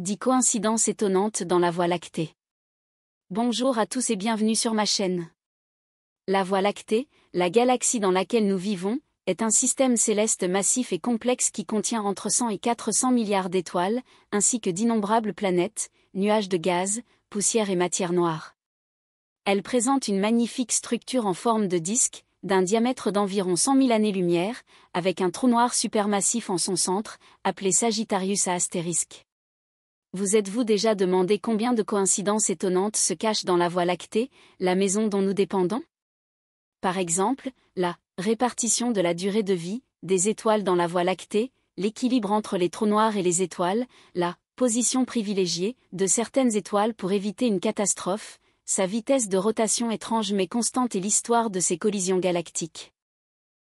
Dit coïncidences étonnantes dans la Voie lactée. Bonjour à tous et bienvenue sur ma chaîne. La Voie lactée, la galaxie dans laquelle nous vivons, est un système céleste massif et complexe qui contient entre 100 et 400 milliards d'étoiles, ainsi que d'innombrables planètes, nuages de gaz, poussière et matière noire. Elle présente une magnifique structure en forme de disque, d'un diamètre d'environ 100 000 années-lumière, avec un trou noir supermassif en son centre, appelé Sagittarius à astérisque. Vous êtes-vous déjà demandé combien de coïncidences étonnantes se cachent dans la Voie lactée, la maison dont nous dépendons Par exemple, la répartition de la durée de vie des étoiles dans la Voie lactée, l'équilibre entre les trous noirs et les étoiles, la position privilégiée de certaines étoiles pour éviter une catastrophe, sa vitesse de rotation étrange mais constante et l'histoire de ces collisions galactiques.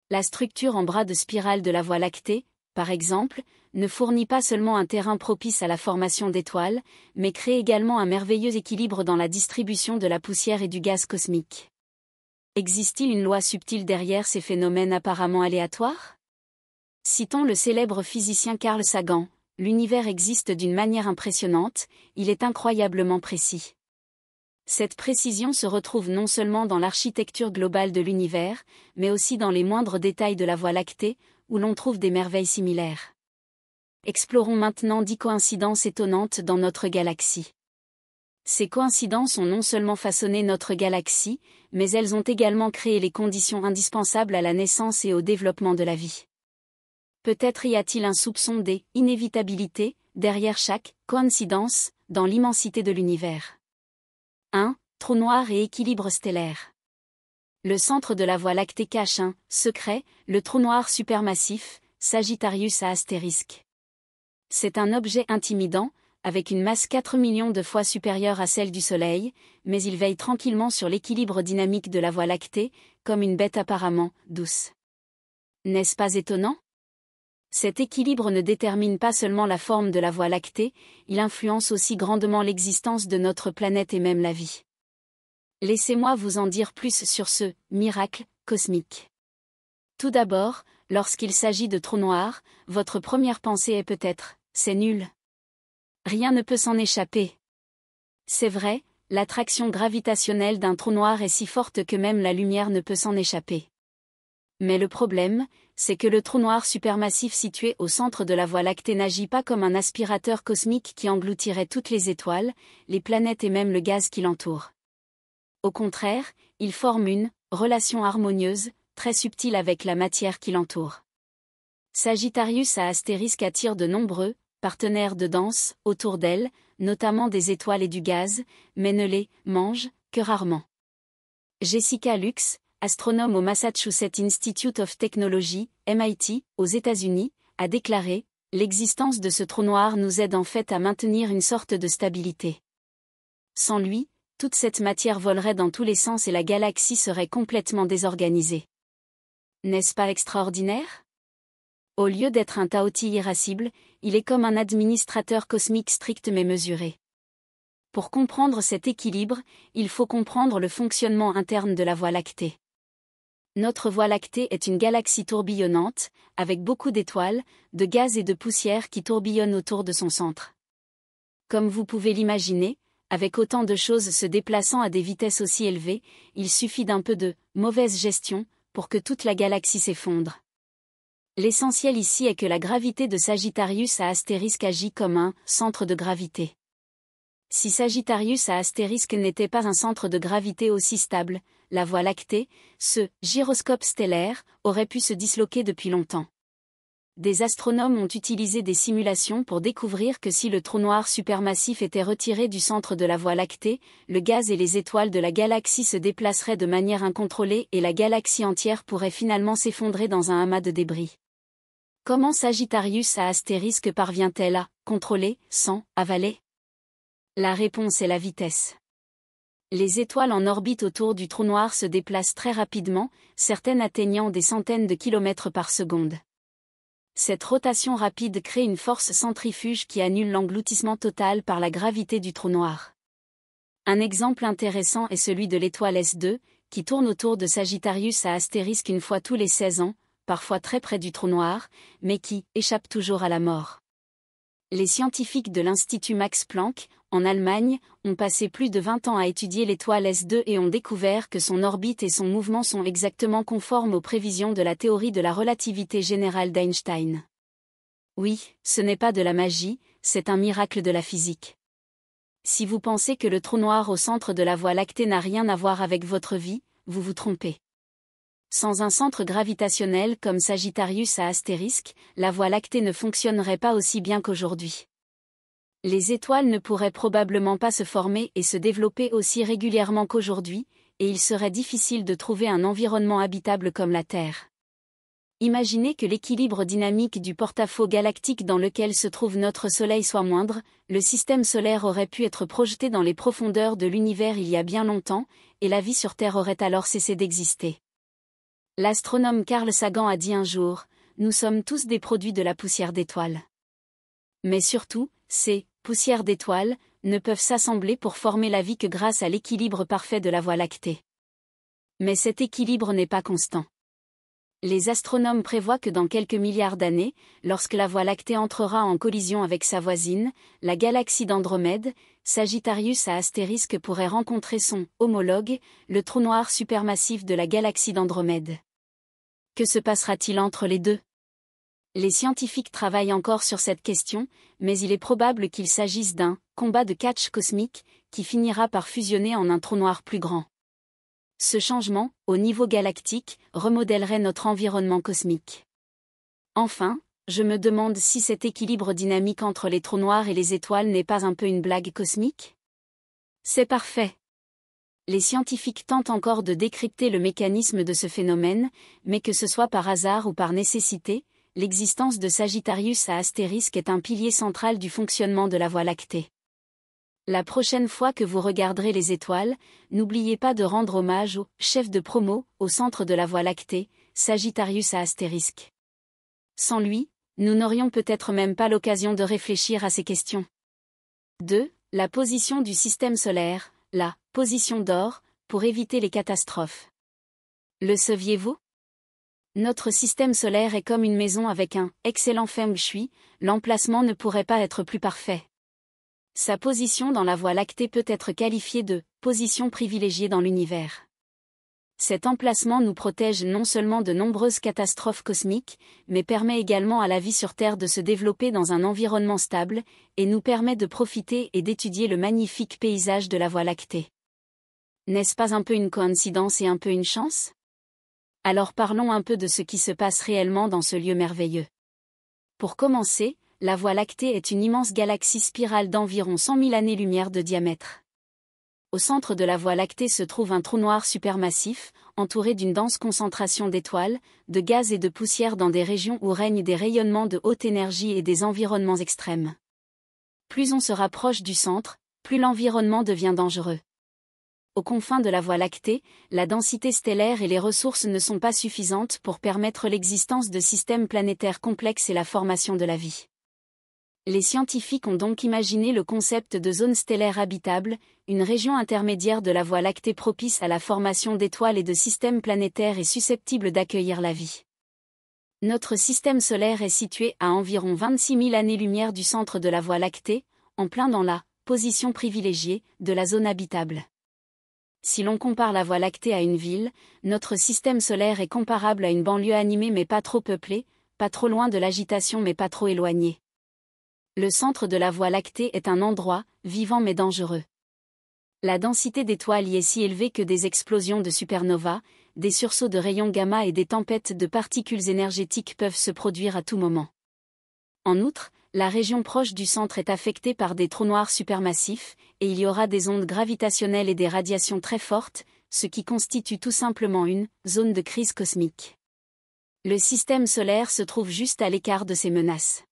La structure en bras de spirale de la Voie lactée, par exemple, ne fournit pas seulement un terrain propice à la formation d'étoiles, mais crée également un merveilleux équilibre dans la distribution de la poussière et du gaz cosmique. Existe-t-il une loi subtile derrière ces phénomènes apparemment aléatoires Citons le célèbre physicien Carl Sagan, l'univers existe d'une manière impressionnante, il est incroyablement précis. Cette précision se retrouve non seulement dans l'architecture globale de l'univers, mais aussi dans les moindres détails de la Voie lactée, où l'on trouve des merveilles similaires. Explorons maintenant dix coïncidences étonnantes dans notre galaxie. Ces coïncidences ont non seulement façonné notre galaxie, mais elles ont également créé les conditions indispensables à la naissance et au développement de la vie. Peut-être y a-t-il un soupçon des inévitabilités derrière chaque coïncidence dans l'immensité de l'univers. 1. Trou noir et équilibre stellaire le centre de la voie lactée cache un secret, le trou noir supermassif, Sagittarius à astérisque. C'est un objet intimidant, avec une masse 4 millions de fois supérieure à celle du Soleil, mais il veille tranquillement sur l'équilibre dynamique de la Voie lactée, comme une bête apparemment douce. N'est-ce pas étonnant Cet équilibre ne détermine pas seulement la forme de la Voie lactée, il influence aussi grandement l'existence de notre planète et même la vie. Laissez-moi vous en dire plus sur ce miracle cosmique. Tout d'abord, lorsqu'il s'agit de trous noirs, votre première pensée est peut-être c'est nul. Rien ne peut s'en échapper. C'est vrai, l'attraction gravitationnelle d'un trou noir est si forte que même la lumière ne peut s'en échapper. Mais le problème, c'est que le trou noir supermassif situé au centre de la Voie lactée n'agit pas comme un aspirateur cosmique qui engloutirait toutes les étoiles, les planètes et même le gaz qui l'entoure. Au contraire, il forme une relation harmonieuse, très subtile avec la matière qui l'entoure. Sagittarius à astérisque attire de nombreux partenaires de danse autour d'elle, notamment des étoiles et du gaz, mais ne les mange que rarement. Jessica Lux, astronome au Massachusetts Institute of Technology, MIT, aux États-Unis, a déclaré L'existence de ce trou noir nous aide en fait à maintenir une sorte de stabilité. Sans lui, toute cette matière volerait dans tous les sens et la galaxie serait complètement désorganisée. N'est-ce pas extraordinaire Au lieu d'être un Taoti irascible, il est comme un administrateur cosmique strict mais mesuré. Pour comprendre cet équilibre, il faut comprendre le fonctionnement interne de la Voie lactée. Notre Voie lactée est une galaxie tourbillonnante, avec beaucoup d'étoiles, de gaz et de poussière qui tourbillonnent autour de son centre. Comme vous pouvez l'imaginer, avec autant de choses se déplaçant à des vitesses aussi élevées, il suffit d'un peu de mauvaise gestion pour que toute la galaxie s'effondre. L'essentiel ici est que la gravité de Sagittarius à astérisque agit comme un centre de gravité. Si Sagittarius à astérisque n'était pas un centre de gravité aussi stable, la Voie lactée, ce gyroscope stellaire, aurait pu se disloquer depuis longtemps des astronomes ont utilisé des simulations pour découvrir que si le trou noir supermassif était retiré du centre de la Voie lactée, le gaz et les étoiles de la galaxie se déplaceraient de manière incontrôlée et la galaxie entière pourrait finalement s'effondrer dans un amas de débris. Comment Sagittarius à astérisque parvient-elle à contrôler, sans avaler La réponse est la vitesse. Les étoiles en orbite autour du trou noir se déplacent très rapidement, certaines atteignant des centaines de kilomètres par seconde. Cette rotation rapide crée une force centrifuge qui annule l'engloutissement total par la gravité du trou noir. Un exemple intéressant est celui de l'étoile S2, qui tourne autour de Sagittarius à astérisque une fois tous les 16 ans, parfois très près du trou noir, mais qui échappe toujours à la mort. Les scientifiques de l'Institut Max Planck en Allemagne, ont passé plus de 20 ans à étudier l'étoile S2 et ont découvert que son orbite et son mouvement sont exactement conformes aux prévisions de la théorie de la relativité générale d'Einstein. Oui, ce n'est pas de la magie, c'est un miracle de la physique. Si vous pensez que le trou noir au centre de la Voie lactée n'a rien à voir avec votre vie, vous vous trompez. Sans un centre gravitationnel comme Sagittarius à astérisque, la Voie lactée ne fonctionnerait pas aussi bien qu'aujourd'hui. Les étoiles ne pourraient probablement pas se former et se développer aussi régulièrement qu'aujourd'hui, et il serait difficile de trouver un environnement habitable comme la Terre. Imaginez que l'équilibre dynamique du porte à galactique dans lequel se trouve notre Soleil soit moindre, le système solaire aurait pu être projeté dans les profondeurs de l'univers il y a bien longtemps, et la vie sur Terre aurait alors cessé d'exister. L'astronome Carl Sagan a dit un jour, Nous sommes tous des produits de la poussière d'étoiles. Mais surtout, c'est, poussière d'étoiles, ne peuvent s'assembler pour former la vie que grâce à l'équilibre parfait de la Voie lactée. Mais cet équilibre n'est pas constant. Les astronomes prévoient que dans quelques milliards d'années, lorsque la Voie lactée entrera en collision avec sa voisine, la galaxie d'Andromède, Sagittarius à astérisque pourrait rencontrer son homologue, le trou noir supermassif de la galaxie d'Andromède. Que se passera-t-il entre les deux les scientifiques travaillent encore sur cette question, mais il est probable qu'il s'agisse d'un combat de catch cosmique qui finira par fusionner en un trou noir plus grand. Ce changement, au niveau galactique, remodèlerait notre environnement cosmique. Enfin, je me demande si cet équilibre dynamique entre les trous noirs et les étoiles n'est pas un peu une blague cosmique C'est parfait. Les scientifiques tentent encore de décrypter le mécanisme de ce phénomène, mais que ce soit par hasard ou par nécessité, l'existence de Sagittarius à astérisque est un pilier central du fonctionnement de la Voie lactée. La prochaine fois que vous regarderez les étoiles, n'oubliez pas de rendre hommage au chef de promo au centre de la Voie lactée, Sagittarius à astérisque. Sans lui, nous n'aurions peut-être même pas l'occasion de réfléchir à ces questions. 2. La position du système solaire, la position d'or, pour éviter les catastrophes. Le saviez-vous notre système solaire est comme une maison avec un excellent feng shui, l'emplacement ne pourrait pas être plus parfait. Sa position dans la voie lactée peut être qualifiée de position privilégiée dans l'univers. Cet emplacement nous protège non seulement de nombreuses catastrophes cosmiques, mais permet également à la vie sur Terre de se développer dans un environnement stable, et nous permet de profiter et d'étudier le magnifique paysage de la Voie lactée. N'est-ce pas un peu une coïncidence et un peu une chance alors parlons un peu de ce qui se passe réellement dans ce lieu merveilleux. Pour commencer, la Voie lactée est une immense galaxie spirale d'environ 100 000 années-lumière de diamètre. Au centre de la Voie lactée se trouve un trou noir supermassif, entouré d'une dense concentration d'étoiles, de gaz et de poussière dans des régions où règnent des rayonnements de haute énergie et des environnements extrêmes. Plus on se rapproche du centre, plus l'environnement devient dangereux aux confins de la Voie lactée, la densité stellaire et les ressources ne sont pas suffisantes pour permettre l'existence de systèmes planétaires complexes et la formation de la vie. Les scientifiques ont donc imaginé le concept de zone stellaire habitable, une région intermédiaire de la Voie lactée propice à la formation d'étoiles et de systèmes planétaires et susceptible d'accueillir la vie. Notre système solaire est situé à environ 26 000 années-lumière du centre de la Voie lactée, en plein dans la position privilégiée de la zone habitable. Si l'on compare la Voie lactée à une ville, notre système solaire est comparable à une banlieue animée mais pas trop peuplée, pas trop loin de l'agitation mais pas trop éloignée. Le centre de la Voie lactée est un endroit, vivant mais dangereux. La densité d'étoiles y est si élevée que des explosions de supernova, des sursauts de rayons gamma et des tempêtes de particules énergétiques peuvent se produire à tout moment. En outre, la région proche du centre est affectée par des trous noirs supermassifs, et il y aura des ondes gravitationnelles et des radiations très fortes, ce qui constitue tout simplement une zone de crise cosmique. Le système solaire se trouve juste à l'écart de ces menaces.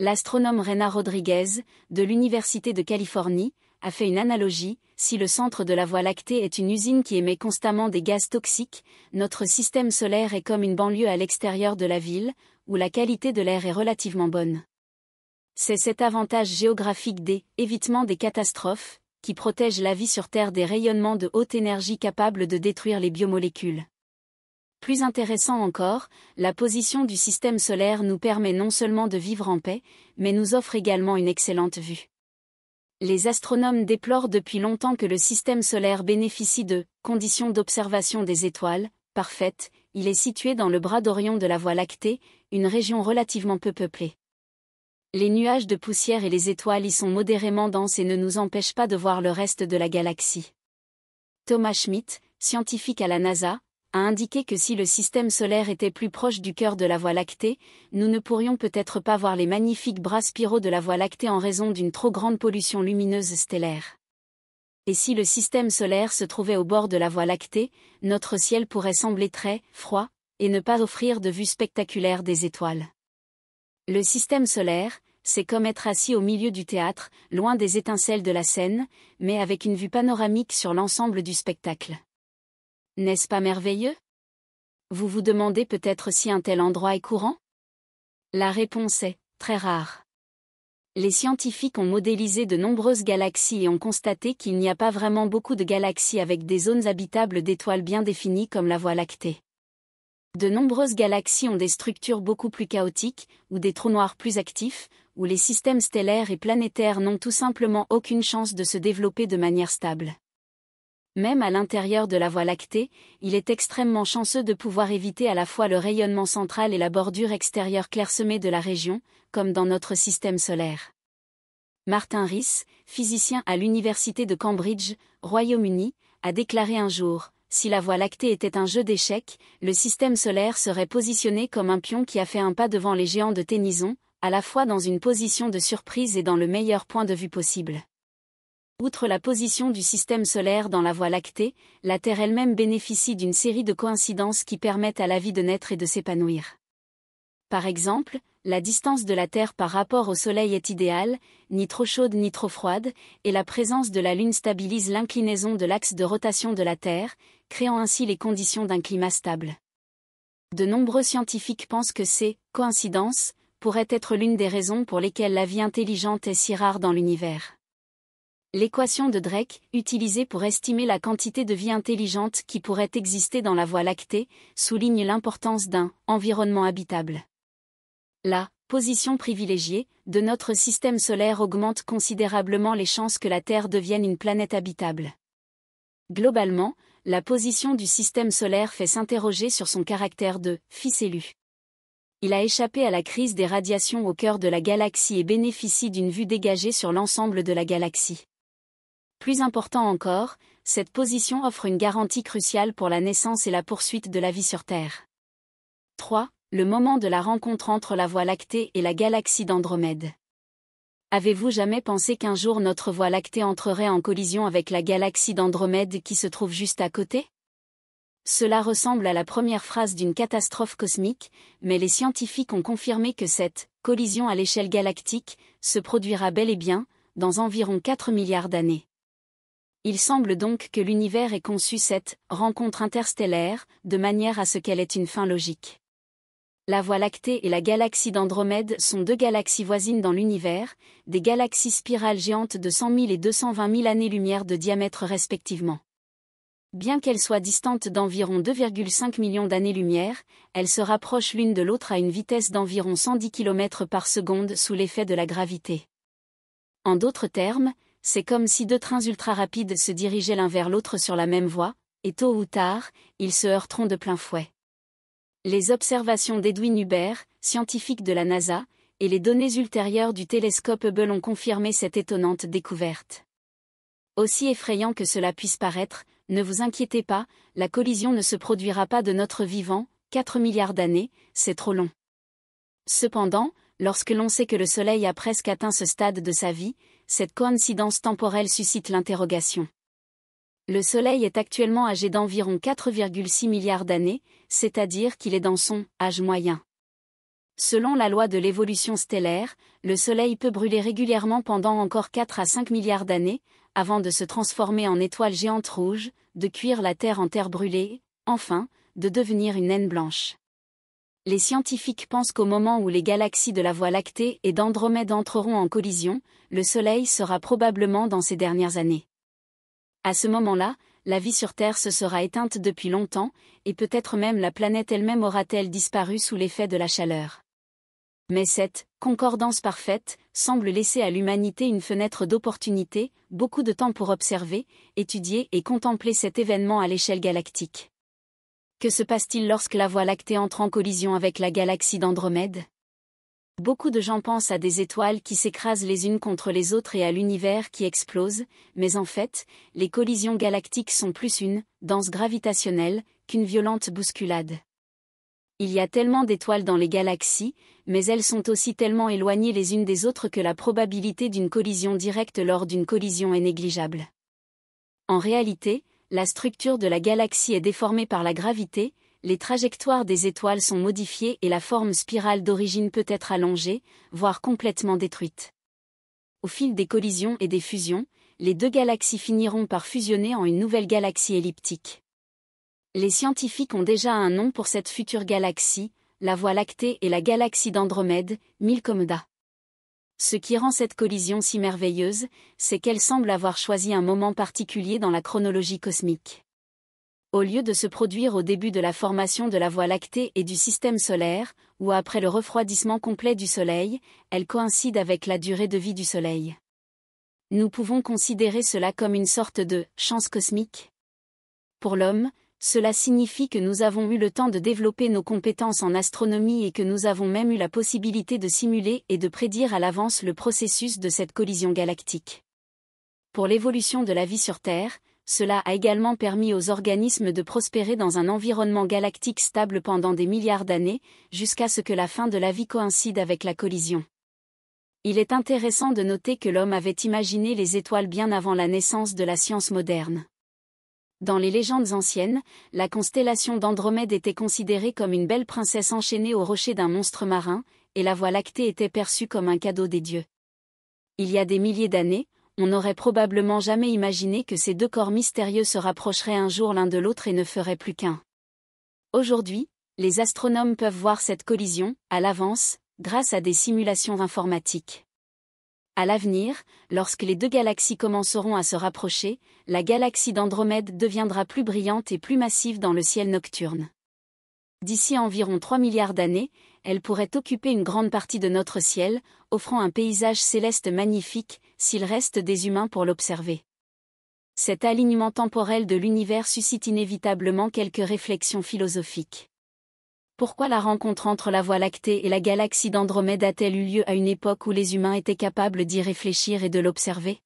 L'astronome Rena Rodriguez, de l'Université de Californie, a fait une analogie, si le centre de la Voie lactée est une usine qui émet constamment des gaz toxiques, notre système solaire est comme une banlieue à l'extérieur de la ville, où la qualité de l'air est relativement bonne. C'est cet avantage géographique des évitements des catastrophes qui protège la vie sur Terre des rayonnements de haute énergie capables de détruire les biomolécules. Plus intéressant encore, la position du système solaire nous permet non seulement de vivre en paix, mais nous offre également une excellente vue. Les astronomes déplorent depuis longtemps que le système solaire bénéficie de conditions d'observation des étoiles parfaites, il est situé dans le bras d'Orion de la Voie lactée, une région relativement peu peuplée les nuages de poussière et les étoiles y sont modérément denses et ne nous empêchent pas de voir le reste de la galaxie. Thomas Schmidt, scientifique à la NASA, a indiqué que si le système solaire était plus proche du cœur de la Voie lactée, nous ne pourrions peut-être pas voir les magnifiques bras spiraux de la Voie lactée en raison d'une trop grande pollution lumineuse stellaire. Et si le système solaire se trouvait au bord de la Voie lactée, notre ciel pourrait sembler très froid et ne pas offrir de vue spectaculaire des étoiles. Le système solaire, c'est comme être assis au milieu du théâtre, loin des étincelles de la scène, mais avec une vue panoramique sur l'ensemble du spectacle. N'est-ce pas merveilleux Vous vous demandez peut-être si un tel endroit est courant La réponse est très rare. Les scientifiques ont modélisé de nombreuses galaxies et ont constaté qu'il n'y a pas vraiment beaucoup de galaxies avec des zones habitables d'étoiles bien définies comme la Voie lactée. De nombreuses galaxies ont des structures beaucoup plus chaotiques, ou des trous noirs plus actifs, où les systèmes stellaires et planétaires n'ont tout simplement aucune chance de se développer de manière stable. Même à l'intérieur de la Voie lactée, il est extrêmement chanceux de pouvoir éviter à la fois le rayonnement central et la bordure extérieure clairsemée de la région, comme dans notre système solaire. Martin Rees, physicien à l'Université de Cambridge, Royaume-Uni, a déclaré un jour si la Voie lactée était un jeu d'échecs, le système solaire serait positionné comme un pion qui a fait un pas devant les géants de Ténison, à la fois dans une position de surprise et dans le meilleur point de vue possible. Outre la position du système solaire dans la Voie lactée, la Terre elle-même bénéficie d'une série de coïncidences qui permettent à la vie de naître et de s'épanouir. Par exemple, la distance de la Terre par rapport au Soleil est idéale, ni trop chaude ni trop froide, et la présence de la Lune stabilise l'inclinaison de l'axe de rotation de la Terre, créant ainsi les conditions d'un climat stable. De nombreux scientifiques pensent que ces coïncidences pourraient être l'une des raisons pour lesquelles la vie intelligente est si rare dans l'univers. L'équation de Drake, utilisée pour estimer la quantité de vie intelligente qui pourrait exister dans la Voie lactée, souligne l'importance d'un environnement habitable. La position privilégiée de notre système solaire augmente considérablement les chances que la Terre devienne une planète habitable. Globalement, la position du système solaire fait s'interroger sur son caractère de fils élu ». Il a échappé à la crise des radiations au cœur de la galaxie et bénéficie d'une vue dégagée sur l'ensemble de la galaxie. Plus important encore, cette position offre une garantie cruciale pour la naissance et la poursuite de la vie sur Terre. 3. Le moment de la rencontre entre la Voie lactée et la galaxie d'Andromède. Avez-vous jamais pensé qu'un jour notre Voie lactée entrerait en collision avec la galaxie d'Andromède qui se trouve juste à côté Cela ressemble à la première phrase d'une catastrophe cosmique, mais les scientifiques ont confirmé que cette collision à l'échelle galactique se produira bel et bien dans environ 4 milliards d'années. Il semble donc que l'univers ait conçu cette rencontre interstellaire de manière à ce qu'elle ait une fin logique. La Voie lactée et la galaxie d'Andromède sont deux galaxies voisines dans l'univers, des galaxies spirales géantes de 100 000 et 220 000 années-lumière de diamètre respectivement. Bien qu'elles soient distantes d'environ 2,5 millions d'années-lumière, elles se rapprochent l'une de l'autre à une vitesse d'environ 110 km par seconde sous l'effet de la gravité. En d'autres termes, c'est comme si deux trains ultra rapides se dirigeaient l'un vers l'autre sur la même voie, et tôt ou tard, ils se heurteront de plein fouet. Les observations d'Edwin Huber, scientifique de la NASA, et les données ultérieures du télescope Hubble ont confirmé cette étonnante découverte. Aussi effrayant que cela puisse paraître, ne vous inquiétez pas, la collision ne se produira pas de notre vivant, 4 milliards d'années, c'est trop long. Cependant, lorsque l'on sait que le Soleil a presque atteint ce stade de sa vie, cette coïncidence temporelle suscite l'interrogation. Le Soleil est actuellement âgé d'environ 4,6 milliards d'années, c'est-à-dire qu'il est dans son âge moyen. Selon la loi de l'évolution stellaire, le Soleil peut brûler régulièrement pendant encore 4 à 5 milliards d'années, avant de se transformer en étoile géante rouge, de cuire la Terre en terre brûlée, enfin, de devenir une naine blanche. Les scientifiques pensent qu'au moment où les galaxies de la Voie lactée et d'Andromède entreront en collision, le Soleil sera probablement dans ces dernières années. À ce moment-là, la vie sur Terre se sera éteinte depuis longtemps, et peut-être même la planète elle-même aura-t-elle disparu sous l'effet de la chaleur. Mais cette concordance parfaite semble laisser à l'humanité une fenêtre d'opportunité, beaucoup de temps pour observer, étudier et contempler cet événement à l'échelle galactique. Que se passe-t-il lorsque la Voie lactée entre en collision avec la galaxie d'Andromède Beaucoup de gens pensent à des étoiles qui s'écrasent les unes contre les autres et à l'univers qui explose, mais en fait, les collisions galactiques sont plus une danse gravitationnelle qu'une violente bousculade. Il y a tellement d'étoiles dans les galaxies, mais elles sont aussi tellement éloignées les unes des autres que la probabilité d'une collision directe lors d'une collision est négligeable. En réalité, la structure de la galaxie est déformée par la gravité, les trajectoires des étoiles sont modifiées et la forme spirale d'origine peut être allongée, voire complètement détruite. Au fil des collisions et des fusions, les deux galaxies finiront par fusionner en une nouvelle galaxie elliptique. Les scientifiques ont déjà un nom pour cette future galaxie, la Voie lactée et la galaxie d'Andromède, Milcomda. Ce qui rend cette collision si merveilleuse, c'est qu'elle semble avoir choisi un moment particulier dans la chronologie cosmique au lieu de se produire au début de la formation de la Voie lactée et du système solaire, ou après le refroidissement complet du Soleil, elle coïncide avec la durée de vie du Soleil. Nous pouvons considérer cela comme une sorte de chance cosmique. Pour l'homme, cela signifie que nous avons eu le temps de développer nos compétences en astronomie et que nous avons même eu la possibilité de simuler et de prédire à l'avance le processus de cette collision galactique. Pour l'évolution de la vie sur Terre, cela a également permis aux organismes de prospérer dans un environnement galactique stable pendant des milliards d'années, jusqu'à ce que la fin de la vie coïncide avec la collision. Il est intéressant de noter que l'homme avait imaginé les étoiles bien avant la naissance de la science moderne. Dans les légendes anciennes, la constellation d'Andromède était considérée comme une belle princesse enchaînée au rocher d'un monstre marin, et la Voie lactée était perçue comme un cadeau des dieux. Il y a des milliers d'années, on n'aurait probablement jamais imaginé que ces deux corps mystérieux se rapprocheraient un jour l'un de l'autre et ne feraient plus qu'un. Aujourd'hui, les astronomes peuvent voir cette collision, à l'avance, grâce à des simulations informatiques. À l'avenir, lorsque les deux galaxies commenceront à se rapprocher, la galaxie d'Andromède deviendra plus brillante et plus massive dans le ciel nocturne. D'ici environ 3 milliards d'années, elle pourrait occuper une grande partie de notre ciel, offrant un paysage céleste magnifique, s'il reste des humains pour l'observer. Cet alignement temporel de l'univers suscite inévitablement quelques réflexions philosophiques. Pourquoi la rencontre entre la Voie lactée et la galaxie d'Andromède a-t-elle eu lieu à une époque où les humains étaient capables d'y réfléchir et de l'observer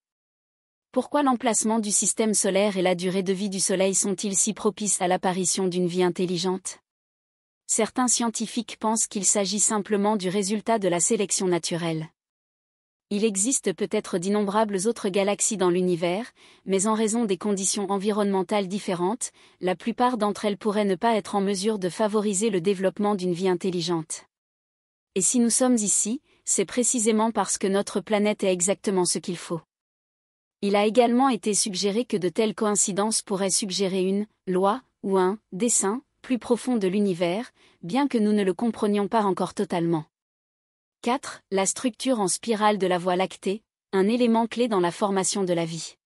Pourquoi l'emplacement du système solaire et la durée de vie du Soleil sont-ils si propices à l'apparition d'une vie intelligente certains scientifiques pensent qu'il s'agit simplement du résultat de la sélection naturelle. Il existe peut-être d'innombrables autres galaxies dans l'univers, mais en raison des conditions environnementales différentes, la plupart d'entre elles pourraient ne pas être en mesure de favoriser le développement d'une vie intelligente. Et si nous sommes ici, c'est précisément parce que notre planète est exactement ce qu'il faut. Il a également été suggéré que de telles coïncidences pourraient suggérer une loi ou un dessin plus profond de l'univers, bien que nous ne le comprenions pas encore totalement. 4. La structure en spirale de la Voie lactée, un élément clé dans la formation de la vie.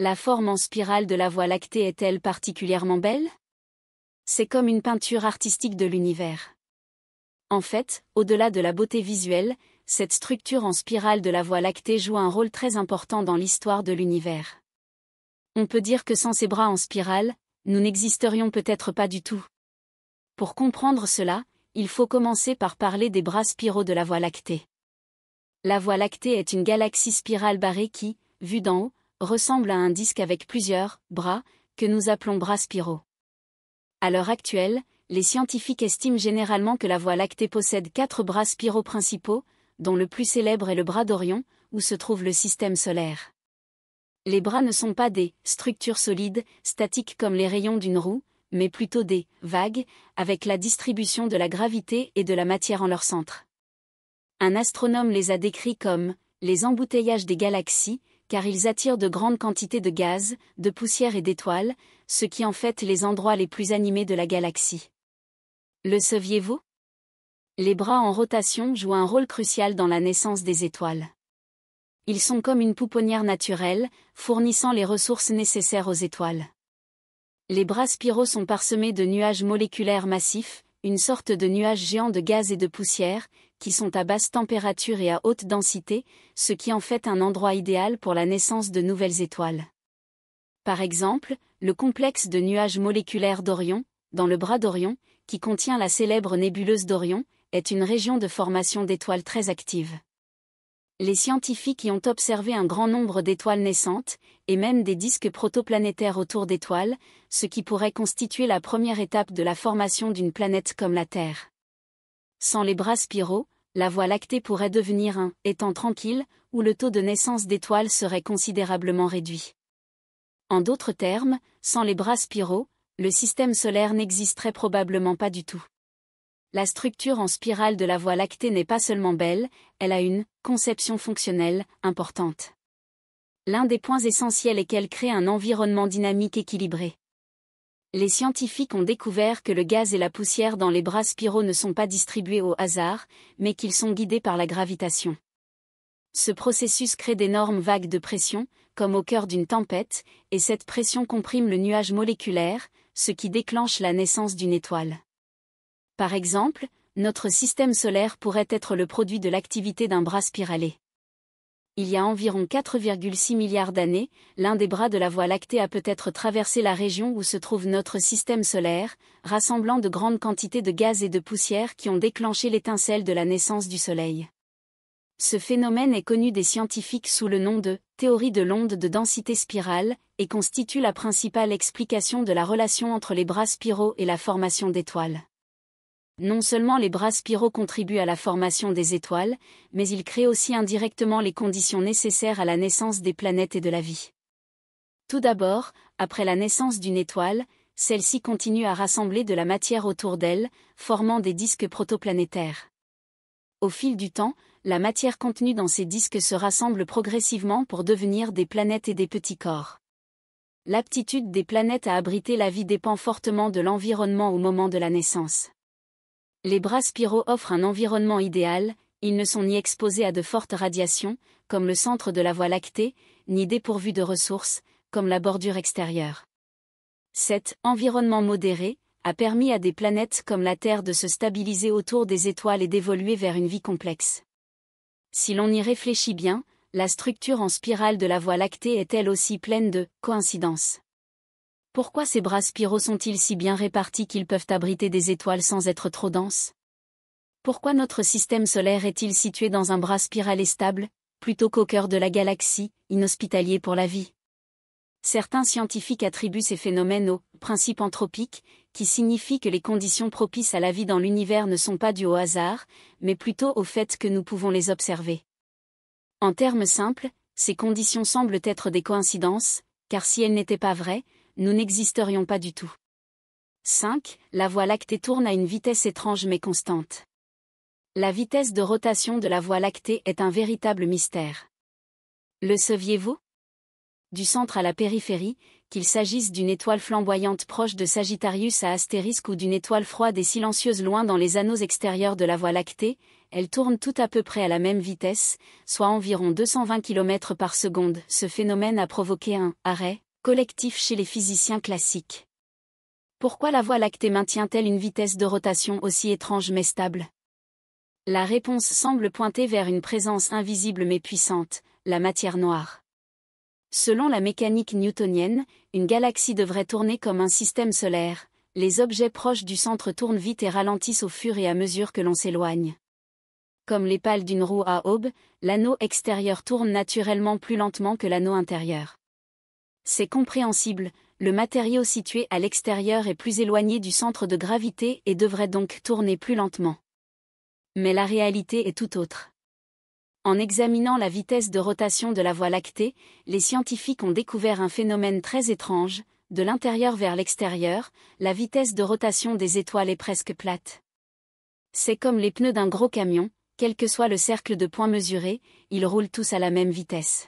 La forme en spirale de la Voie lactée est-elle particulièrement belle C'est comme une peinture artistique de l'univers. En fait, au-delà de la beauté visuelle, cette structure en spirale de la Voie lactée joue un rôle très important dans l'histoire de l'univers. On peut dire que sans ses bras en spirale, nous n'existerions peut-être pas du tout. Pour comprendre cela, il faut commencer par parler des bras spiraux de la Voie lactée. La Voie lactée est une galaxie spirale barrée qui, vue d'en haut, ressemble à un disque avec plusieurs bras, que nous appelons bras spiraux. À l'heure actuelle, les scientifiques estiment généralement que la Voie lactée possède quatre bras spiraux principaux, dont le plus célèbre est le bras d'Orion, où se trouve le système solaire. Les bras ne sont pas des structures solides, statiques comme les rayons d'une roue, mais plutôt des vagues, avec la distribution de la gravité et de la matière en leur centre. Un astronome les a décrits comme les embouteillages des galaxies, car ils attirent de grandes quantités de gaz, de poussière et d'étoiles, ce qui en fait les endroits les plus animés de la galaxie. Le saviez-vous Les bras en rotation jouent un rôle crucial dans la naissance des étoiles ils sont comme une pouponnière naturelle, fournissant les ressources nécessaires aux étoiles. Les bras spiraux sont parsemés de nuages moléculaires massifs, une sorte de nuages géant de gaz et de poussière, qui sont à basse température et à haute densité, ce qui en fait un endroit idéal pour la naissance de nouvelles étoiles. Par exemple, le complexe de nuages moléculaires d'Orion, dans le bras d'Orion, qui contient la célèbre nébuleuse d'Orion, est une région de formation d'étoiles très active les scientifiques y ont observé un grand nombre d'étoiles naissantes, et même des disques protoplanétaires autour d'étoiles, ce qui pourrait constituer la première étape de la formation d'une planète comme la Terre. Sans les bras spiraux, la Voie lactée pourrait devenir un étang tranquille, où le taux de naissance d'étoiles serait considérablement réduit. En d'autres termes, sans les bras spiraux, le système solaire n'existerait probablement pas du tout. La structure en spirale de la Voie lactée n'est pas seulement belle, elle a une conception fonctionnelle importante. L'un des points essentiels est qu'elle crée un environnement dynamique équilibré. Les scientifiques ont découvert que le gaz et la poussière dans les bras spiraux ne sont pas distribués au hasard, mais qu'ils sont guidés par la gravitation. Ce processus crée d'énormes vagues de pression, comme au cœur d'une tempête, et cette pression comprime le nuage moléculaire, ce qui déclenche la naissance d'une étoile. Par exemple, notre système solaire pourrait être le produit de l'activité d'un bras spiralé. Il y a environ 4,6 milliards d'années, l'un des bras de la Voie lactée a peut-être traversé la région où se trouve notre système solaire, rassemblant de grandes quantités de gaz et de poussière qui ont déclenché l'étincelle de la naissance du Soleil. Ce phénomène est connu des scientifiques sous le nom de théorie de l'onde de densité spirale et constitue la principale explication de la relation entre les bras spiraux et la formation d'étoiles. Non seulement les bras spiraux contribuent à la formation des étoiles, mais ils créent aussi indirectement les conditions nécessaires à la naissance des planètes et de la vie. Tout d'abord, après la naissance d'une étoile, celle-ci continue à rassembler de la matière autour d'elle, formant des disques protoplanétaires. Au fil du temps, la matière contenue dans ces disques se rassemble progressivement pour devenir des planètes et des petits corps. L'aptitude des planètes à abriter la vie dépend fortement de l'environnement au moment de la naissance. Les bras spiraux offrent un environnement idéal, ils ne sont ni exposés à de fortes radiations, comme le centre de la Voie lactée, ni dépourvus de ressources, comme la bordure extérieure. Cet environnement modéré a permis à des planètes comme la Terre de se stabiliser autour des étoiles et d'évoluer vers une vie complexe. Si l'on y réfléchit bien, la structure en spirale de la Voie lactée est elle aussi pleine de coïncidences. Pourquoi ces bras spiraux sont-ils si bien répartis qu'ils peuvent abriter des étoiles sans être trop denses Pourquoi notre système solaire est-il situé dans un bras spiral et stable, plutôt qu'au cœur de la galaxie, inhospitalier pour la vie Certains scientifiques attribuent ces phénomènes au principe anthropique, qui signifie que les conditions propices à la vie dans l'univers ne sont pas dues au hasard, mais plutôt au fait que nous pouvons les observer. En termes simples, ces conditions semblent être des coïncidences, car si elles n'étaient pas vraies, nous n'existerions pas du tout. 5. La Voie lactée tourne à une vitesse étrange mais constante. La vitesse de rotation de la Voie lactée est un véritable mystère. Le saviez-vous Du centre à la périphérie, qu'il s'agisse d'une étoile flamboyante proche de Sagittarius à Astérisque ou d'une étoile froide et silencieuse loin dans les anneaux extérieurs de la Voie lactée, elle tourne tout à peu près à la même vitesse, soit environ 220 km par seconde. Ce phénomène a provoqué un arrêt collectif chez les physiciens classiques. Pourquoi la voie lactée maintient-elle une vitesse de rotation aussi étrange mais stable La réponse semble pointer vers une présence invisible mais puissante, la matière noire. Selon la mécanique newtonienne, une galaxie devrait tourner comme un système solaire, les objets proches du centre tournent vite et ralentissent au fur et à mesure que l'on s'éloigne. Comme les pales d'une roue à aube, l'anneau extérieur tourne naturellement plus lentement que l'anneau intérieur. C'est compréhensible, le matériau situé à l'extérieur est plus éloigné du centre de gravité et devrait donc tourner plus lentement. Mais la réalité est tout autre. En examinant la vitesse de rotation de la Voie lactée, les scientifiques ont découvert un phénomène très étrange, de l'intérieur vers l'extérieur, la vitesse de rotation des étoiles est presque plate. C'est comme les pneus d'un gros camion, quel que soit le cercle de points mesuré, ils roulent tous à la même vitesse.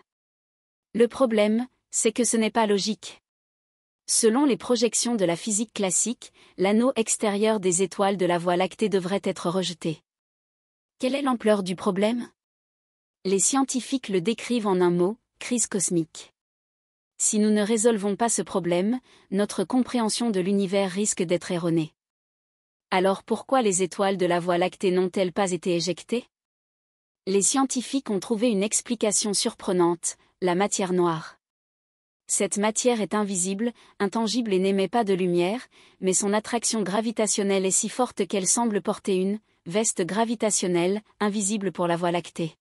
Le problème, c'est que ce n'est pas logique. Selon les projections de la physique classique, l'anneau extérieur des étoiles de la Voie lactée devrait être rejeté. Quelle est l'ampleur du problème Les scientifiques le décrivent en un mot, crise cosmique. Si nous ne résolvons pas ce problème, notre compréhension de l'univers risque d'être erronée. Alors pourquoi les étoiles de la Voie lactée n'ont-elles pas été éjectées Les scientifiques ont trouvé une explication surprenante, la matière noire. Cette matière est invisible, intangible et n'émet pas de lumière, mais son attraction gravitationnelle est si forte qu'elle semble porter une veste gravitationnelle, invisible pour la Voie lactée.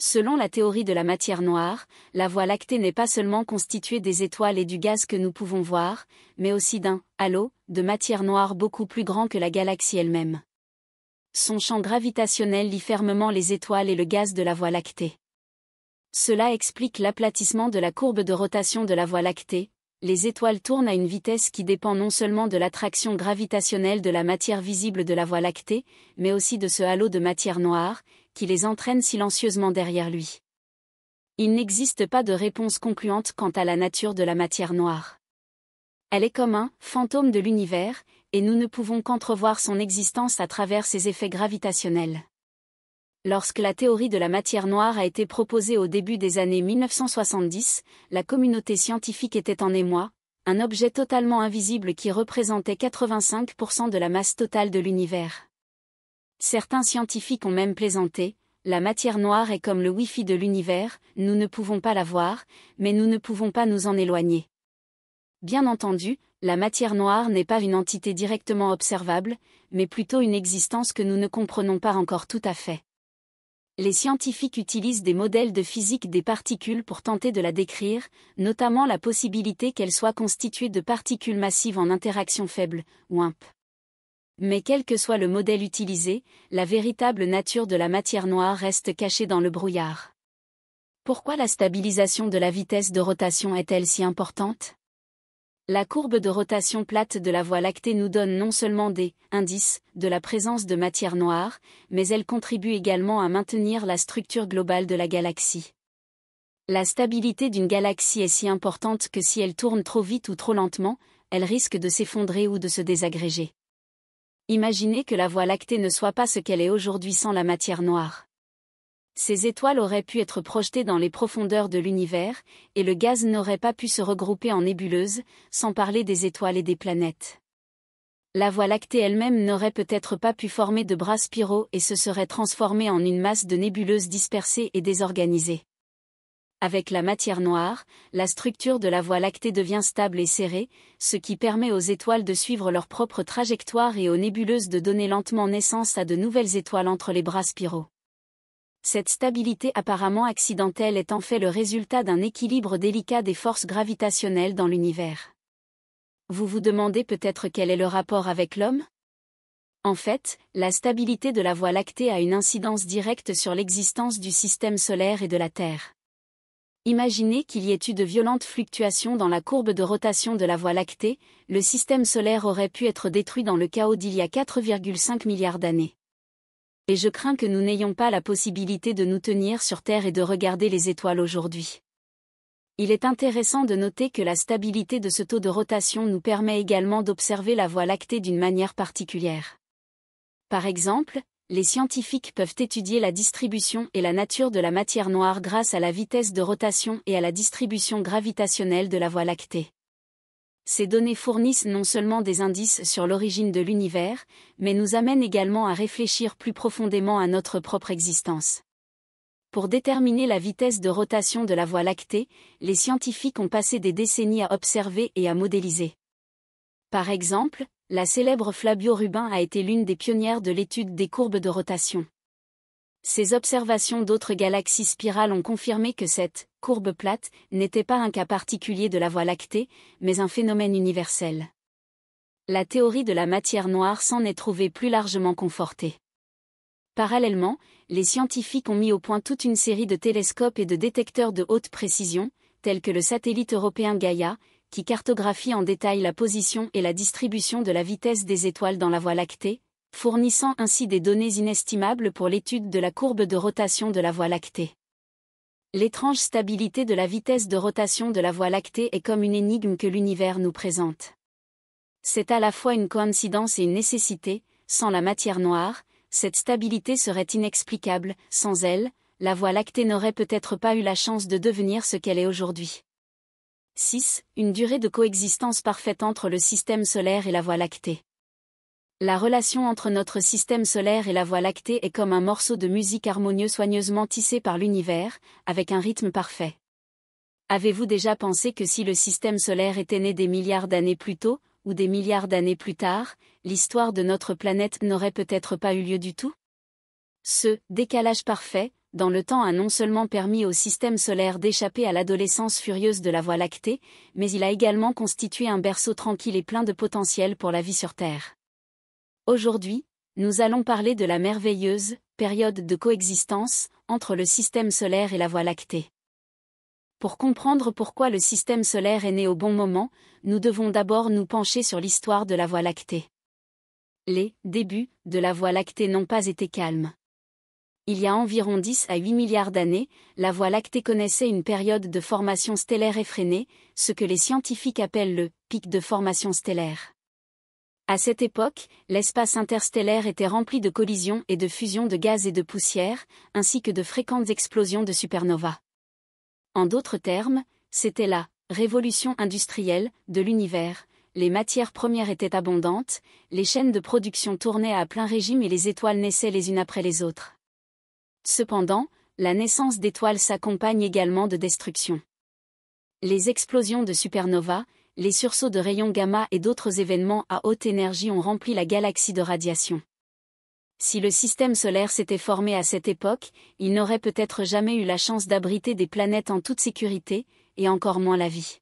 Selon la théorie de la matière noire, la Voie lactée n'est pas seulement constituée des étoiles et du gaz que nous pouvons voir, mais aussi d'un halo de matière noire beaucoup plus grand que la galaxie elle-même. Son champ gravitationnel lie fermement les étoiles et le gaz de la Voie lactée. Cela explique l'aplatissement de la courbe de rotation de la Voie lactée. Les étoiles tournent à une vitesse qui dépend non seulement de l'attraction gravitationnelle de la matière visible de la Voie lactée, mais aussi de ce halo de matière noire, qui les entraîne silencieusement derrière lui. Il n'existe pas de réponse concluante quant à la nature de la matière noire. Elle est comme un fantôme de l'univers, et nous ne pouvons qu'entrevoir son existence à travers ses effets gravitationnels. Lorsque la théorie de la matière noire a été proposée au début des années 1970, la communauté scientifique était en émoi, un objet totalement invisible qui représentait 85% de la masse totale de l'univers. Certains scientifiques ont même plaisanté, la matière noire est comme le Wi-Fi de l'univers, nous ne pouvons pas la voir, mais nous ne pouvons pas nous en éloigner. Bien entendu, la matière noire n'est pas une entité directement observable, mais plutôt une existence que nous ne comprenons pas encore tout à fait les scientifiques utilisent des modèles de physique des particules pour tenter de la décrire, notamment la possibilité qu'elle soit constituée de particules massives en interaction faible, WIMP. Mais quel que soit le modèle utilisé, la véritable nature de la matière noire reste cachée dans le brouillard. Pourquoi la stabilisation de la vitesse de rotation est-elle si importante la courbe de rotation plate de la voie lactée nous donne non seulement des indices de la présence de matière noire, mais elle contribue également à maintenir la structure globale de la galaxie. La stabilité d'une galaxie est si importante que si elle tourne trop vite ou trop lentement, elle risque de s'effondrer ou de se désagréger. Imaginez que la Voie lactée ne soit pas ce qu'elle est aujourd'hui sans la matière noire ces étoiles auraient pu être projetées dans les profondeurs de l'univers, et le gaz n'aurait pas pu se regrouper en nébuleuses, sans parler des étoiles et des planètes. La Voie lactée elle-même n'aurait peut-être pas pu former de bras spiraux et se serait transformée en une masse de nébuleuses dispersées et désorganisées. Avec la matière noire, la structure de la Voie lactée devient stable et serrée, ce qui permet aux étoiles de suivre leur propre trajectoire et aux nébuleuses de donner lentement naissance à de nouvelles étoiles entre les bras spiraux. Cette stabilité apparemment accidentelle est en fait le résultat d'un équilibre délicat des forces gravitationnelles dans l'univers. Vous vous demandez peut-être quel est le rapport avec l'homme En fait, la stabilité de la Voie lactée a une incidence directe sur l'existence du système solaire et de la Terre. Imaginez qu'il y ait eu de violentes fluctuations dans la courbe de rotation de la Voie lactée, le système solaire aurait pu être détruit dans le chaos d'il y a 4,5 milliards d'années mais je crains que nous n'ayons pas la possibilité de nous tenir sur Terre et de regarder les étoiles aujourd'hui. Il est intéressant de noter que la stabilité de ce taux de rotation nous permet également d'observer la Voie lactée d'une manière particulière. Par exemple, les scientifiques peuvent étudier la distribution et la nature de la matière noire grâce à la vitesse de rotation et à la distribution gravitationnelle de la Voie lactée. Ces données fournissent non seulement des indices sur l'origine de l'univers, mais nous amènent également à réfléchir plus profondément à notre propre existence. Pour déterminer la vitesse de rotation de la Voie lactée, les scientifiques ont passé des décennies à observer et à modéliser. Par exemple, la célèbre Flavio Rubin a été l'une des pionnières de l'étude des courbes de rotation. Ses observations d'autres galaxies spirales ont confirmé que cette courbe plate, n'était pas un cas particulier de la Voie lactée, mais un phénomène universel. La théorie de la matière noire s'en est trouvée plus largement confortée. Parallèlement, les scientifiques ont mis au point toute une série de télescopes et de détecteurs de haute précision, tels que le satellite européen Gaïa, qui cartographie en détail la position et la distribution de la vitesse des étoiles dans la Voie lactée, fournissant ainsi des données inestimables pour l'étude de la courbe de rotation de la Voie lactée. L'étrange stabilité de la vitesse de rotation de la Voie lactée est comme une énigme que l'univers nous présente. C'est à la fois une coïncidence et une nécessité, sans la matière noire, cette stabilité serait inexplicable, sans elle, la Voie lactée n'aurait peut-être pas eu la chance de devenir ce qu'elle est aujourd'hui. 6. Une durée de coexistence parfaite entre le système solaire et la Voie lactée. La relation entre notre système solaire et la Voie lactée est comme un morceau de musique harmonieux soigneusement tissé par l'univers, avec un rythme parfait. Avez-vous déjà pensé que si le système solaire était né des milliards d'années plus tôt, ou des milliards d'années plus tard, l'histoire de notre planète n'aurait peut-être pas eu lieu du tout Ce décalage parfait, dans le temps a non seulement permis au système solaire d'échapper à l'adolescence furieuse de la Voie lactée, mais il a également constitué un berceau tranquille et plein de potentiel pour la vie sur Terre. Aujourd'hui, nous allons parler de la merveilleuse période de coexistence entre le système solaire et la Voie lactée. Pour comprendre pourquoi le système solaire est né au bon moment, nous devons d'abord nous pencher sur l'histoire de la Voie lactée. Les débuts de la Voie lactée n'ont pas été calmes. Il y a environ 10 à 8 milliards d'années, la Voie lactée connaissait une période de formation stellaire effrénée, ce que les scientifiques appellent le pic de formation stellaire. À cette époque, l'espace interstellaire était rempli de collisions et de fusions de gaz et de poussière, ainsi que de fréquentes explosions de supernovas. En d'autres termes, c'était la révolution industrielle de l'univers. Les matières premières étaient abondantes, les chaînes de production tournaient à plein régime et les étoiles naissaient les unes après les autres. Cependant, la naissance d'étoiles s'accompagne également de destruction. Les explosions de supernovas, les sursauts de rayons gamma et d'autres événements à haute énergie ont rempli la galaxie de radiation. Si le système solaire s'était formé à cette époque, il n'aurait peut-être jamais eu la chance d'abriter des planètes en toute sécurité, et encore moins la vie.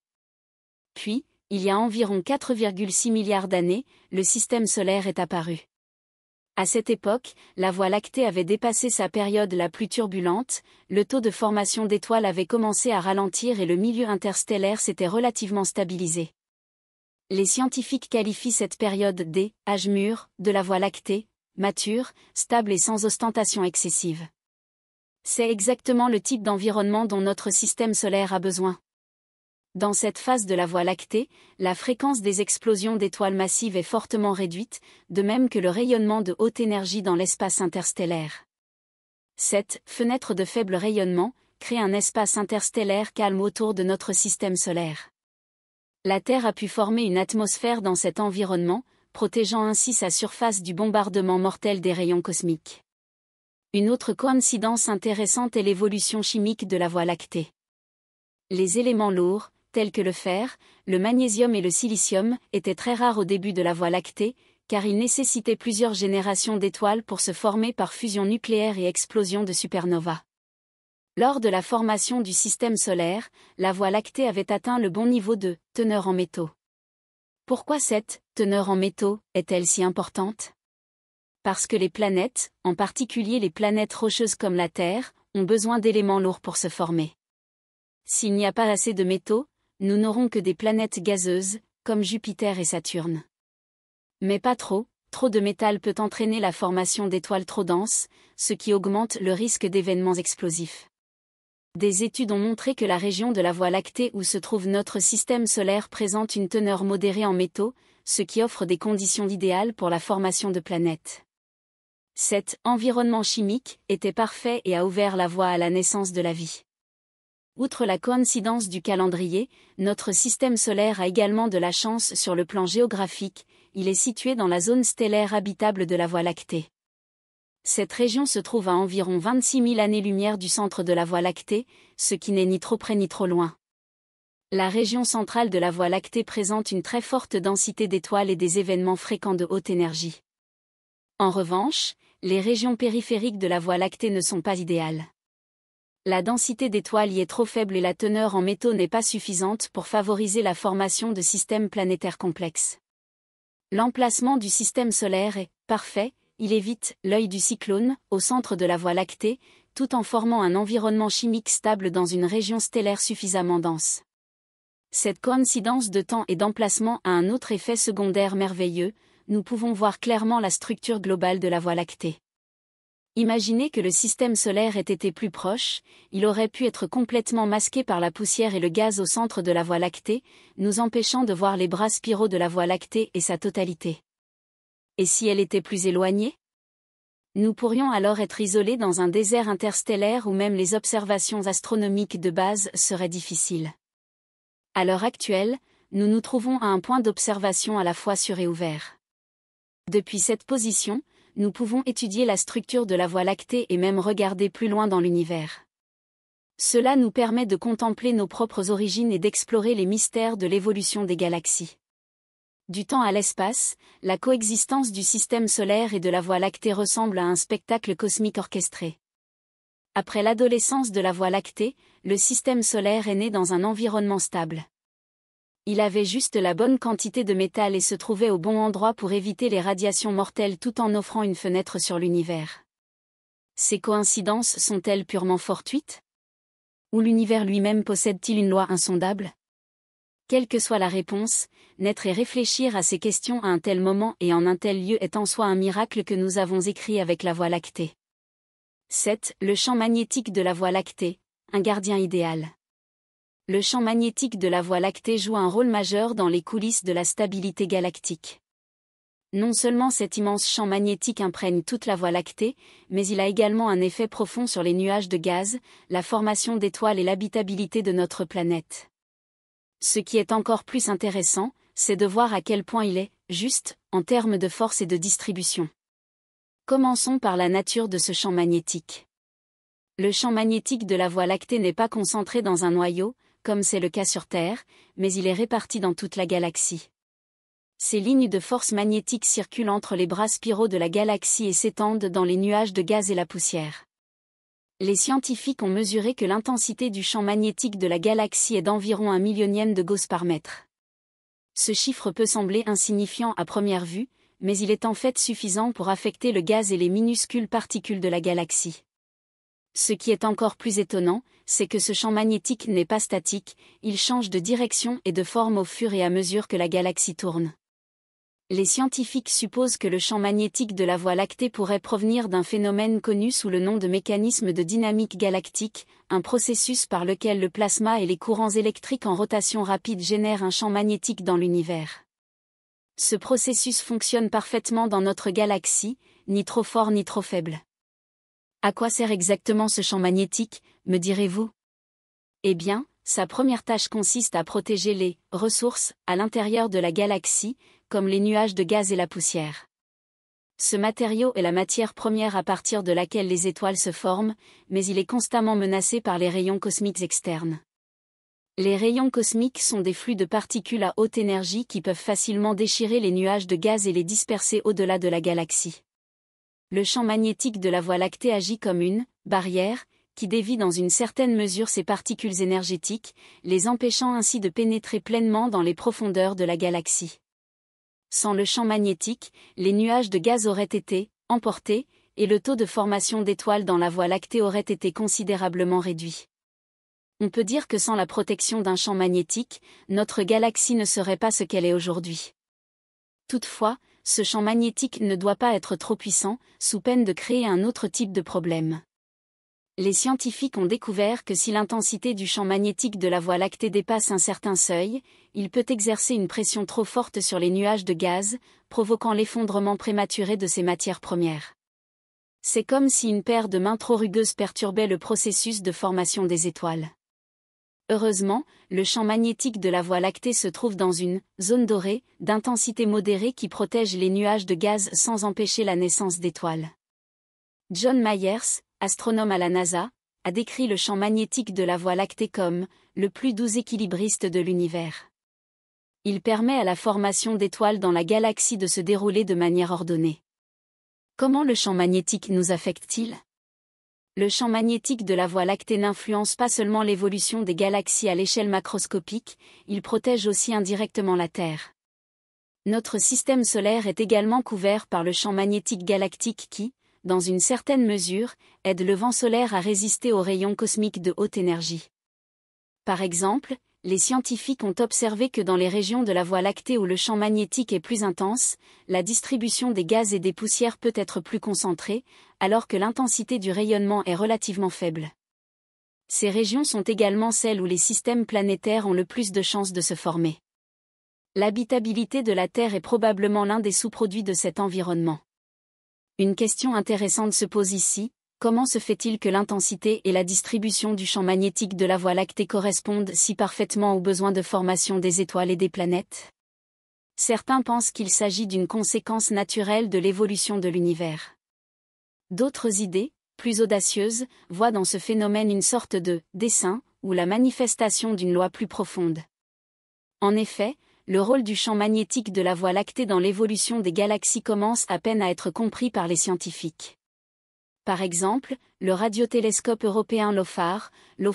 Puis, il y a environ 4,6 milliards d'années, le système solaire est apparu. À cette époque, la Voie lactée avait dépassé sa période la plus turbulente, le taux de formation d'étoiles avait commencé à ralentir et le milieu interstellaire s'était relativement stabilisé. Les scientifiques qualifient cette période des « âges mûr » de la Voie lactée, mature, stable et sans ostentation excessive. C'est exactement le type d'environnement dont notre système solaire a besoin. Dans cette phase de la Voie lactée, la fréquence des explosions d'étoiles massives est fortement réduite, de même que le rayonnement de haute énergie dans l'espace interstellaire. Cette fenêtre de faible rayonnement crée un espace interstellaire calme autour de notre système solaire. La Terre a pu former une atmosphère dans cet environnement, protégeant ainsi sa surface du bombardement mortel des rayons cosmiques. Une autre coïncidence intéressante est l'évolution chimique de la Voie lactée. Les éléments lourds, tels que le fer, le magnésium et le silicium, étaient très rares au début de la Voie lactée, car ils nécessitaient plusieurs générations d'étoiles pour se former par fusion nucléaire et explosion de supernova. Lors de la formation du système solaire, la Voie lactée avait atteint le bon niveau de teneur en métaux. Pourquoi cette teneur en métaux est-elle si importante Parce que les planètes, en particulier les planètes rocheuses comme la Terre, ont besoin d'éléments lourds pour se former. S'il n'y a pas assez de métaux, nous n'aurons que des planètes gazeuses, comme Jupiter et Saturne. Mais pas trop, trop de métal peut entraîner la formation d'étoiles trop denses, ce qui augmente le risque d'événements explosifs. Des études ont montré que la région de la Voie lactée où se trouve notre système solaire présente une teneur modérée en métaux, ce qui offre des conditions idéales pour la formation de planètes. Cet environnement chimique était parfait et a ouvert la voie à la naissance de la vie. Outre la coïncidence du calendrier, notre système solaire a également de la chance sur le plan géographique, il est situé dans la zone stellaire habitable de la Voie lactée. Cette région se trouve à environ 26 000 années-lumière du centre de la Voie lactée, ce qui n'est ni trop près ni trop loin. La région centrale de la Voie lactée présente une très forte densité d'étoiles et des événements fréquents de haute énergie. En revanche, les régions périphériques de la Voie lactée ne sont pas idéales la densité d'étoiles y est trop faible et la teneur en métaux n'est pas suffisante pour favoriser la formation de systèmes planétaires complexes. L'emplacement du système solaire est parfait, il évite l'œil du cyclone, au centre de la Voie lactée, tout en formant un environnement chimique stable dans une région stellaire suffisamment dense. Cette coïncidence de temps et d'emplacement a un autre effet secondaire merveilleux, nous pouvons voir clairement la structure globale de la Voie lactée. Imaginez que le système solaire ait été plus proche, il aurait pu être complètement masqué par la poussière et le gaz au centre de la Voie lactée, nous empêchant de voir les bras spiraux de la Voie lactée et sa totalité. Et si elle était plus éloignée Nous pourrions alors être isolés dans un désert interstellaire où même les observations astronomiques de base seraient difficiles. À l'heure actuelle, nous nous trouvons à un point d'observation à la fois sûr et ouvert. Depuis cette position, nous pouvons étudier la structure de la Voie lactée et même regarder plus loin dans l'univers. Cela nous permet de contempler nos propres origines et d'explorer les mystères de l'évolution des galaxies. Du temps à l'espace, la coexistence du système solaire et de la Voie lactée ressemble à un spectacle cosmique orchestré. Après l'adolescence de la Voie lactée, le système solaire est né dans un environnement stable il avait juste la bonne quantité de métal et se trouvait au bon endroit pour éviter les radiations mortelles tout en offrant une fenêtre sur l'univers. Ces coïncidences sont-elles purement fortuites Ou l'univers lui-même possède-t-il une loi insondable quelle que soit la réponse, naître et réfléchir à ces questions à un tel moment et en un tel lieu est en soi un miracle que nous avons écrit avec la Voie lactée. 7. Le champ magnétique de la Voie lactée, un gardien idéal le champ magnétique de la Voie lactée joue un rôle majeur dans les coulisses de la stabilité galactique. Non seulement cet immense champ magnétique imprègne toute la Voie lactée, mais il a également un effet profond sur les nuages de gaz, la formation d'étoiles et l'habitabilité de notre planète. Ce qui est encore plus intéressant, c'est de voir à quel point il est, juste, en termes de force et de distribution. Commençons par la nature de ce champ magnétique. Le champ magnétique de la Voie lactée n'est pas concentré dans un noyau, comme c'est le cas sur Terre, mais il est réparti dans toute la galaxie. Ces lignes de force magnétique circulent entre les bras spiraux de la galaxie et s'étendent dans les nuages de gaz et la poussière. Les scientifiques ont mesuré que l'intensité du champ magnétique de la galaxie est d'environ un millionième de Gauss par mètre. Ce chiffre peut sembler insignifiant à première vue, mais il est en fait suffisant pour affecter le gaz et les minuscules particules de la galaxie. Ce qui est encore plus étonnant, c'est que ce champ magnétique n'est pas statique, il change de direction et de forme au fur et à mesure que la galaxie tourne. Les scientifiques supposent que le champ magnétique de la Voie lactée pourrait provenir d'un phénomène connu sous le nom de mécanisme de dynamique galactique, un processus par lequel le plasma et les courants électriques en rotation rapide génèrent un champ magnétique dans l'univers. Ce processus fonctionne parfaitement dans notre galaxie, ni trop fort ni trop faible. À quoi sert exactement ce champ magnétique, me direz-vous Eh bien, sa première tâche consiste à protéger les ressources à l'intérieur de la galaxie, comme les nuages de gaz et la poussière. Ce matériau est la matière première à partir de laquelle les étoiles se forment, mais il est constamment menacé par les rayons cosmiques externes. Les rayons cosmiques sont des flux de particules à haute énergie qui peuvent facilement déchirer les nuages de gaz et les disperser au-delà de la galaxie le champ magnétique de la Voie lactée agit comme une barrière qui dévie dans une certaine mesure ces particules énergétiques, les empêchant ainsi de pénétrer pleinement dans les profondeurs de la galaxie. Sans le champ magnétique, les nuages de gaz auraient été emportés, et le taux de formation d'étoiles dans la Voie lactée aurait été considérablement réduit. On peut dire que sans la protection d'un champ magnétique, notre galaxie ne serait pas ce qu'elle est aujourd'hui. Toutefois, ce champ magnétique ne doit pas être trop puissant, sous peine de créer un autre type de problème. Les scientifiques ont découvert que si l'intensité du champ magnétique de la Voie lactée dépasse un certain seuil, il peut exercer une pression trop forte sur les nuages de gaz, provoquant l'effondrement prématuré de ces matières premières. C'est comme si une paire de mains trop rugueuses perturbait le processus de formation des étoiles. Heureusement, le champ magnétique de la Voie lactée se trouve dans une zone dorée, d'intensité modérée qui protège les nuages de gaz sans empêcher la naissance d'étoiles. John Myers, astronome à la NASA, a décrit le champ magnétique de la Voie lactée comme le plus doux équilibriste de l'univers. Il permet à la formation d'étoiles dans la galaxie de se dérouler de manière ordonnée. Comment le champ magnétique nous affecte-t-il le champ magnétique de la Voie lactée n'influence pas seulement l'évolution des galaxies à l'échelle macroscopique, il protège aussi indirectement la Terre. Notre système solaire est également couvert par le champ magnétique galactique qui, dans une certaine mesure, aide le vent solaire à résister aux rayons cosmiques de haute énergie. Par exemple, les scientifiques ont observé que dans les régions de la Voie lactée où le champ magnétique est plus intense, la distribution des gaz et des poussières peut être plus concentrée, alors que l'intensité du rayonnement est relativement faible. Ces régions sont également celles où les systèmes planétaires ont le plus de chances de se former. L'habitabilité de la Terre est probablement l'un des sous-produits de cet environnement. Une question intéressante se pose ici, comment se fait-il que l'intensité et la distribution du champ magnétique de la Voie lactée correspondent si parfaitement aux besoins de formation des étoiles et des planètes Certains pensent qu'il s'agit d'une conséquence naturelle de l'évolution de l'univers. D'autres idées, plus audacieuses, voient dans ce phénomène une sorte de dessin ou la manifestation d'une loi plus profonde. En effet, le rôle du champ magnétique de la Voie lactée dans l'évolution des galaxies commence à peine à être compris par les scientifiques. Par exemple, le radiotélescope européen LOFAR, leau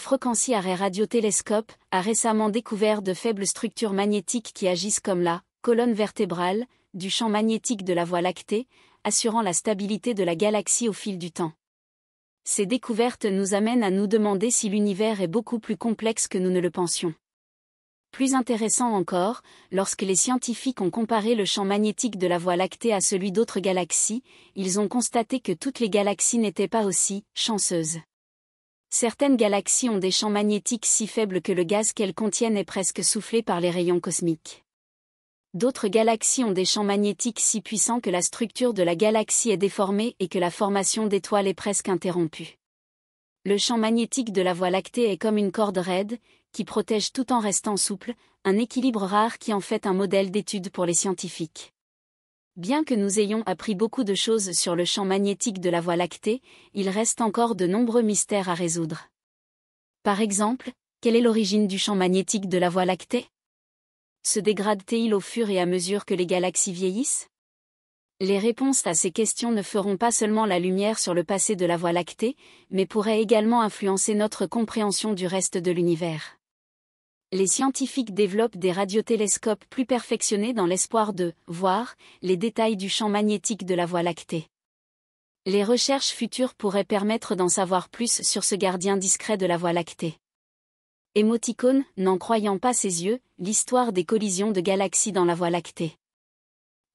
Arrêt radiotélescope, a récemment découvert de faibles structures magnétiques qui agissent comme la colonne vertébrale du champ magnétique de la Voie lactée, assurant la stabilité de la galaxie au fil du temps. Ces découvertes nous amènent à nous demander si l'univers est beaucoup plus complexe que nous ne le pensions. Plus intéressant encore, lorsque les scientifiques ont comparé le champ magnétique de la Voie lactée à celui d'autres galaxies, ils ont constaté que toutes les galaxies n'étaient pas aussi chanceuses. Certaines galaxies ont des champs magnétiques si faibles que le gaz qu'elles contiennent est presque soufflé par les rayons cosmiques. D'autres galaxies ont des champs magnétiques si puissants que la structure de la galaxie est déformée et que la formation d'étoiles est presque interrompue. Le champ magnétique de la Voie lactée est comme une corde raide, qui protège tout en restant souple, un équilibre rare qui en fait un modèle d'étude pour les scientifiques. Bien que nous ayons appris beaucoup de choses sur le champ magnétique de la Voie lactée, il reste encore de nombreux mystères à résoudre. Par exemple, quelle est l'origine du champ magnétique de la Voie lactée Se dégrade-t-il au fur et à mesure que les galaxies vieillissent Les réponses à ces questions ne feront pas seulement la lumière sur le passé de la Voie lactée, mais pourraient également influencer notre compréhension du reste de l'univers les scientifiques développent des radiotélescopes plus perfectionnés dans l'espoir de voir les détails du champ magnétique de la Voie lactée. Les recherches futures pourraient permettre d'en savoir plus sur ce gardien discret de la Voie lactée. Émoticône, n'en croyant pas ses yeux, l'histoire des collisions de galaxies dans la Voie lactée.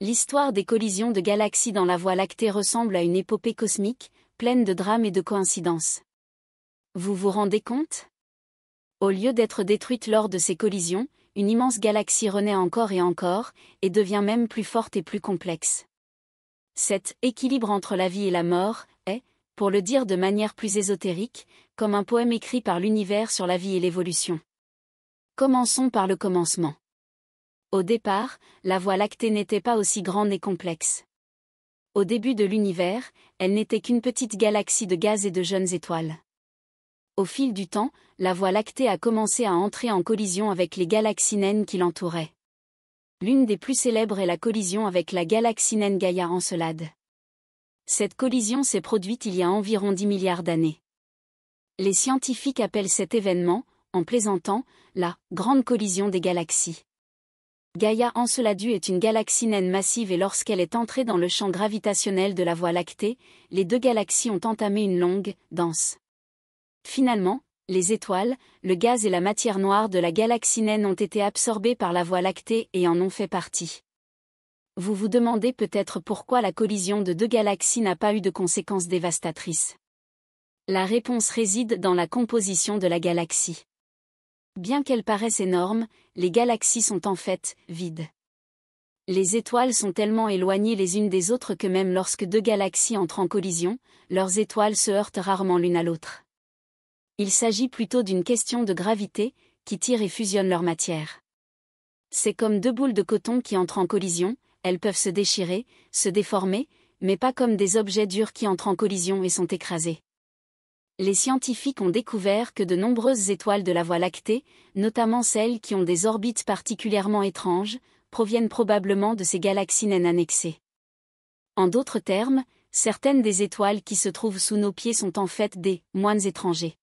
L'histoire des collisions de galaxies dans la Voie lactée ressemble à une épopée cosmique, pleine de drames et de coïncidences. Vous vous rendez compte au lieu d'être détruite lors de ces collisions, une immense galaxie renaît encore et encore, et devient même plus forte et plus complexe. Cet équilibre entre la vie et la mort est, pour le dire de manière plus ésotérique, comme un poème écrit par l'univers sur la vie et l'évolution. Commençons par le commencement. Au départ, la Voie lactée n'était pas aussi grande et complexe. Au début de l'univers, elle n'était qu'une petite galaxie de gaz et de jeunes étoiles. Au fil du temps, la Voie lactée a commencé à entrer en collision avec les galaxies naines qui l'entouraient. L'une des plus célèbres est la collision avec la galaxie naine Gaïa Encelade. Cette collision s'est produite il y a environ 10 milliards d'années. Les scientifiques appellent cet événement, en plaisantant, la grande collision des galaxies. Gaïa Enceladu est une galaxie naine massive et lorsqu'elle est entrée dans le champ gravitationnel de la Voie lactée, les deux galaxies ont entamé une longue, dense Finalement, les étoiles, le gaz et la matière noire de la galaxie naine ont été absorbées par la Voie lactée et en ont fait partie. Vous vous demandez peut-être pourquoi la collision de deux galaxies n'a pas eu de conséquences dévastatrices. La réponse réside dans la composition de la galaxie. Bien qu'elles paraisse énorme, les galaxies sont en fait vides. Les étoiles sont tellement éloignées les unes des autres que même lorsque deux galaxies entrent en collision, leurs étoiles se heurtent rarement l'une à l'autre. Il s'agit plutôt d'une question de gravité, qui tire et fusionne leur matière. C'est comme deux boules de coton qui entrent en collision, elles peuvent se déchirer, se déformer, mais pas comme des objets durs qui entrent en collision et sont écrasés. Les scientifiques ont découvert que de nombreuses étoiles de la Voie lactée, notamment celles qui ont des orbites particulièrement étranges, proviennent probablement de ces galaxies naines annexées. En d'autres termes, certaines des étoiles qui se trouvent sous nos pieds sont en fait des moines étrangers.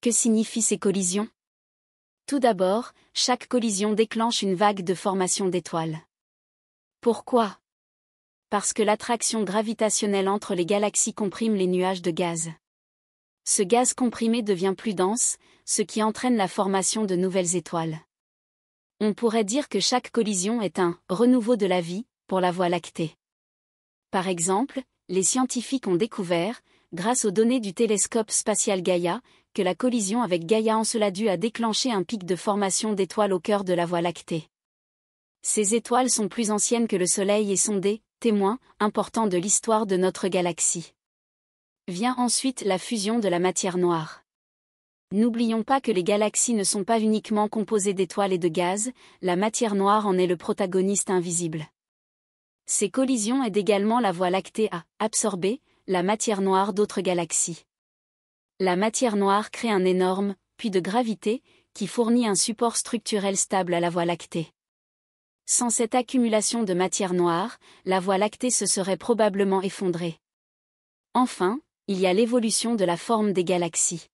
Que signifient ces collisions Tout d'abord, chaque collision déclenche une vague de formation d'étoiles. Pourquoi Parce que l'attraction gravitationnelle entre les galaxies comprime les nuages de gaz. Ce gaz comprimé devient plus dense, ce qui entraîne la formation de nouvelles étoiles. On pourrait dire que chaque collision est un renouveau de la vie pour la Voie lactée. Par exemple, les scientifiques ont découvert, grâce aux données du télescope spatial Gaia, que la collision avec Gaïa en cela dû a déclenché un pic de formation d'étoiles au cœur de la Voie lactée. Ces étoiles sont plus anciennes que le Soleil et sont des témoins importants de l'histoire de notre galaxie. Vient ensuite la fusion de la matière noire. N'oublions pas que les galaxies ne sont pas uniquement composées d'étoiles et de gaz, la matière noire en est le protagoniste invisible. Ces collisions aident également la Voie lactée à absorber la matière noire d'autres galaxies. La matière noire crée un énorme puits de gravité qui fournit un support structurel stable à la Voie lactée. Sans cette accumulation de matière noire, la Voie lactée se serait probablement effondrée. Enfin, il y a l'évolution de la forme des galaxies.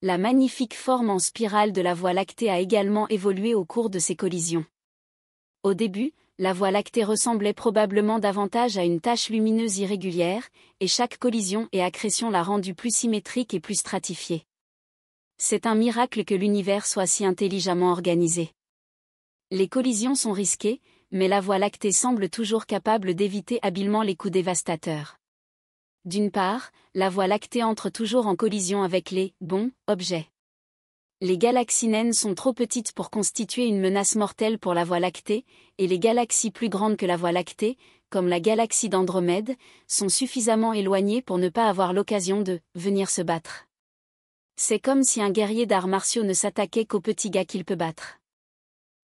La magnifique forme en spirale de la Voie lactée a également évolué au cours de ces collisions. Au début, la Voie lactée ressemblait probablement davantage à une tache lumineuse irrégulière, et chaque collision et accrétion l'a rendue plus symétrique et plus stratifiée. C'est un miracle que l'univers soit si intelligemment organisé. Les collisions sont risquées, mais la Voie lactée semble toujours capable d'éviter habilement les coups dévastateurs. D'une part, la Voie lactée entre toujours en collision avec les bons objets. Les galaxies naines sont trop petites pour constituer une menace mortelle pour la Voie lactée, et les galaxies plus grandes que la Voie lactée, comme la galaxie d'Andromède, sont suffisamment éloignées pour ne pas avoir l'occasion de venir se battre. C'est comme si un guerrier d'arts martiaux ne s'attaquait qu'aux petits gars qu'il peut battre.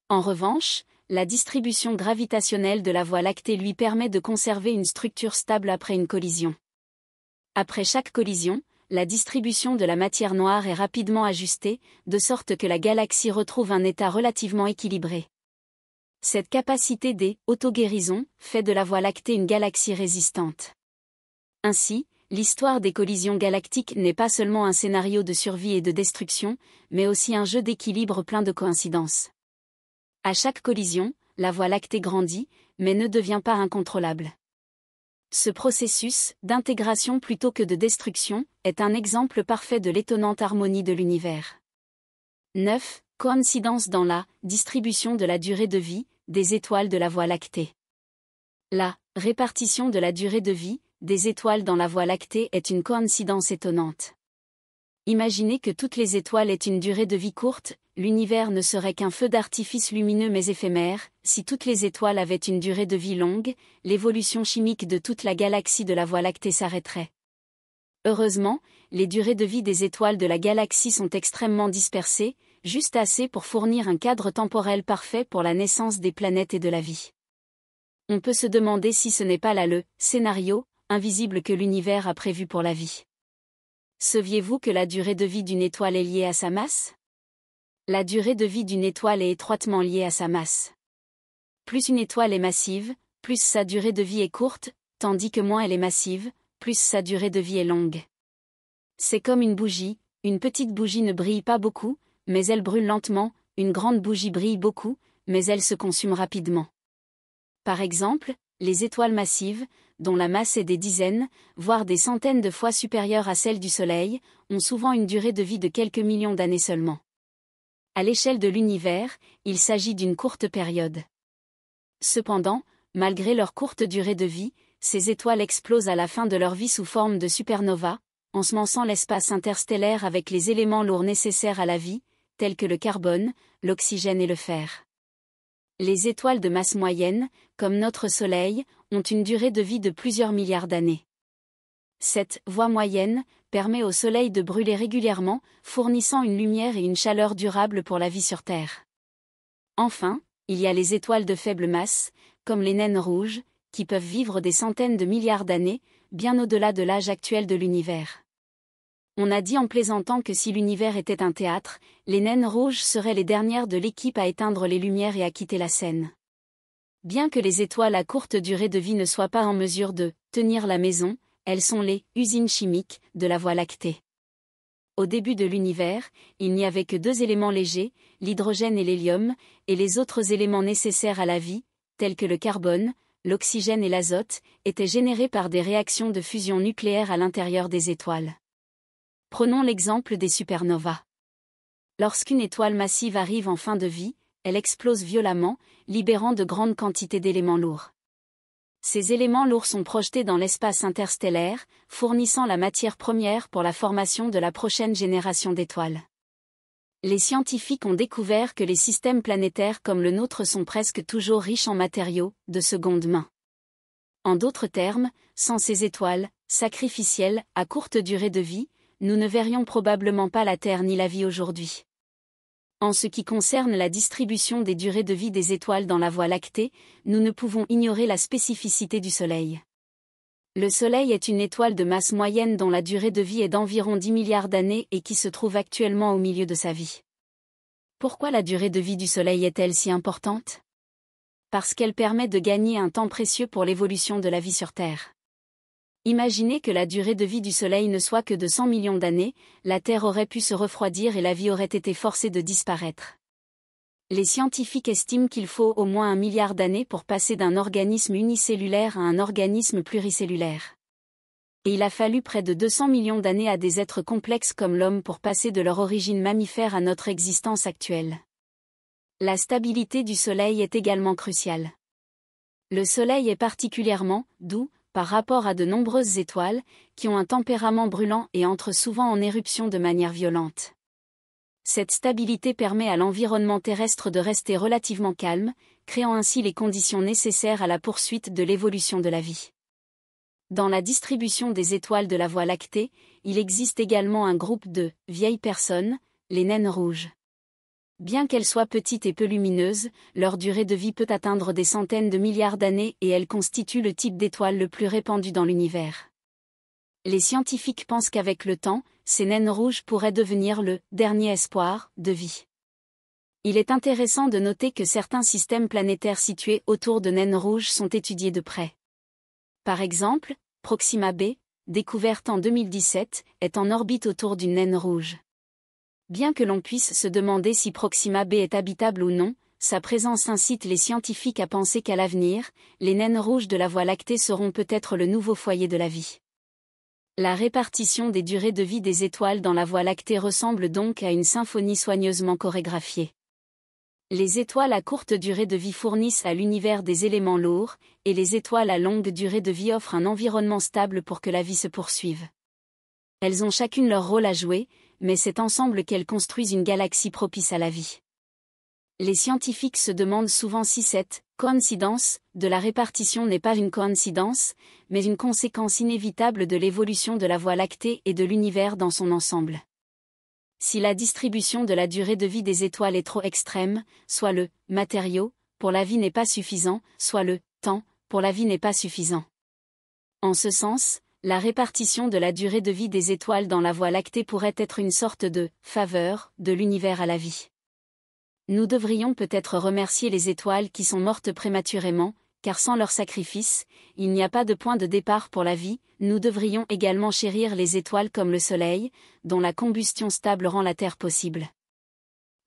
En revanche, la distribution gravitationnelle de la Voie lactée lui permet de conserver une structure stable après une collision. Après chaque collision, la distribution de la matière noire est rapidement ajustée, de sorte que la galaxie retrouve un état relativement équilibré. Cette capacité des autoguérisons fait de la Voie lactée une galaxie résistante. Ainsi, l'histoire des collisions galactiques n'est pas seulement un scénario de survie et de destruction, mais aussi un jeu d'équilibre plein de coïncidences. À chaque collision, la Voie lactée grandit, mais ne devient pas incontrôlable. Ce processus, d'intégration plutôt que de destruction, est un exemple parfait de l'étonnante harmonie de l'univers. 9. Coïncidence dans la distribution de la durée de vie des étoiles de la Voie lactée. La répartition de la durée de vie des étoiles dans la Voie lactée est une coïncidence étonnante. Imaginez que toutes les étoiles aient une durée de vie courte, l'univers ne serait qu'un feu d'artifice lumineux mais éphémère, si toutes les étoiles avaient une durée de vie longue, l'évolution chimique de toute la galaxie de la Voie lactée s'arrêterait. Heureusement, les durées de vie des étoiles de la galaxie sont extrêmement dispersées, juste assez pour fournir un cadre temporel parfait pour la naissance des planètes et de la vie. On peut se demander si ce n'est pas là le scénario invisible que l'univers a prévu pour la vie. Saviez-vous que la durée de vie d'une étoile est liée à sa masse La durée de vie d'une étoile est étroitement liée à sa masse. Plus une étoile est massive, plus sa durée de vie est courte, tandis que moins elle est massive, plus sa durée de vie est longue. C'est comme une bougie, une petite bougie ne brille pas beaucoup, mais elle brûle lentement, une grande bougie brille beaucoup, mais elle se consume rapidement. Par exemple, les étoiles massives, dont la masse est des dizaines, voire des centaines de fois supérieure à celle du Soleil, ont souvent une durée de vie de quelques millions d'années seulement. À l'échelle de l'univers, il s'agit d'une courte période. Cependant, malgré leur courte durée de vie, ces étoiles explosent à la fin de leur vie sous forme de supernova, ensemençant l'espace interstellaire avec les éléments lourds nécessaires à la vie, tels que le carbone, l'oxygène et le fer. Les étoiles de masse moyenne, comme notre Soleil, ont une durée de vie de plusieurs milliards d'années. Cette voie moyenne permet au Soleil de brûler régulièrement, fournissant une lumière et une chaleur durables pour la vie sur Terre. Enfin, il y a les étoiles de faible masse, comme les naines rouges, qui peuvent vivre des centaines de milliards d'années, bien au-delà de l'âge actuel de l'univers. On a dit en plaisantant que si l'univers était un théâtre, les naines rouges seraient les dernières de l'équipe à éteindre les lumières et à quitter la scène. Bien que les étoiles à courte durée de vie ne soient pas en mesure de tenir la maison, elles sont les usines chimiques de la Voie lactée. Au début de l'univers, il n'y avait que deux éléments légers, l'hydrogène et l'hélium, et les autres éléments nécessaires à la vie, tels que le carbone, l'oxygène et l'azote, étaient générés par des réactions de fusion nucléaire à l'intérieur des étoiles. Prenons l'exemple des supernovas. Lorsqu'une étoile massive arrive en fin de vie, elle explose violemment, libérant de grandes quantités d'éléments lourds. Ces éléments lourds sont projetés dans l'espace interstellaire, fournissant la matière première pour la formation de la prochaine génération d'étoiles. Les scientifiques ont découvert que les systèmes planétaires comme le nôtre sont presque toujours riches en matériaux, de seconde main. En d'autres termes, sans ces étoiles, sacrificielles, à courte durée de vie, nous ne verrions probablement pas la Terre ni la vie aujourd'hui. En ce qui concerne la distribution des durées de vie des étoiles dans la Voie lactée, nous ne pouvons ignorer la spécificité du Soleil. Le Soleil est une étoile de masse moyenne dont la durée de vie est d'environ 10 milliards d'années et qui se trouve actuellement au milieu de sa vie. Pourquoi la durée de vie du Soleil est-elle si importante Parce qu'elle permet de gagner un temps précieux pour l'évolution de la vie sur Terre. Imaginez que la durée de vie du Soleil ne soit que de 100 millions d'années, la Terre aurait pu se refroidir et la vie aurait été forcée de disparaître. Les scientifiques estiment qu'il faut au moins un milliard d'années pour passer d'un organisme unicellulaire à un organisme pluricellulaire. Et il a fallu près de 200 millions d'années à des êtres complexes comme l'homme pour passer de leur origine mammifère à notre existence actuelle. La stabilité du Soleil est également cruciale. Le Soleil est particulièrement doux, par rapport à de nombreuses étoiles, qui ont un tempérament brûlant et entrent souvent en éruption de manière violente. Cette stabilité permet à l'environnement terrestre de rester relativement calme, créant ainsi les conditions nécessaires à la poursuite de l'évolution de la vie. Dans la distribution des étoiles de la Voie lactée, il existe également un groupe de vieilles personnes, les naines rouges. Bien qu'elles soient petites et peu lumineuses, leur durée de vie peut atteindre des centaines de milliards d'années et elles constituent le type d'étoile le plus répandu dans l'univers. Les scientifiques pensent qu'avec le temps, ces naines rouges pourraient devenir le dernier espoir de vie. Il est intéressant de noter que certains systèmes planétaires situés autour de naines rouges sont étudiés de près. Par exemple, Proxima b, découverte en 2017, est en orbite autour d'une naine rouge. Bien que l'on puisse se demander si Proxima B est habitable ou non, sa présence incite les scientifiques à penser qu'à l'avenir, les naines rouges de la Voie lactée seront peut-être le nouveau foyer de la vie. La répartition des durées de vie des étoiles dans la Voie lactée ressemble donc à une symphonie soigneusement chorégraphiée. Les étoiles à courte durée de vie fournissent à l'univers des éléments lourds, et les étoiles à longue durée de vie offrent un environnement stable pour que la vie se poursuive. Elles ont chacune leur rôle à jouer, mais c'est ensemble qu'elles construisent une galaxie propice à la vie. Les scientifiques se demandent souvent si cette coïncidence de la répartition n'est pas une coïncidence, mais une conséquence inévitable de l'évolution de la Voie lactée et de l'univers dans son ensemble. Si la distribution de la durée de vie des étoiles est trop extrême, soit le matériau pour la vie n'est pas suffisant, soit le temps pour la vie n'est pas suffisant. En ce sens, la répartition de la durée de vie des étoiles dans la Voie lactée pourrait être une sorte de faveur de l'univers à la vie. Nous devrions peut-être remercier les étoiles qui sont mortes prématurément, car sans leur sacrifice, il n'y a pas de point de départ pour la vie, nous devrions également chérir les étoiles comme le Soleil, dont la combustion stable rend la Terre possible.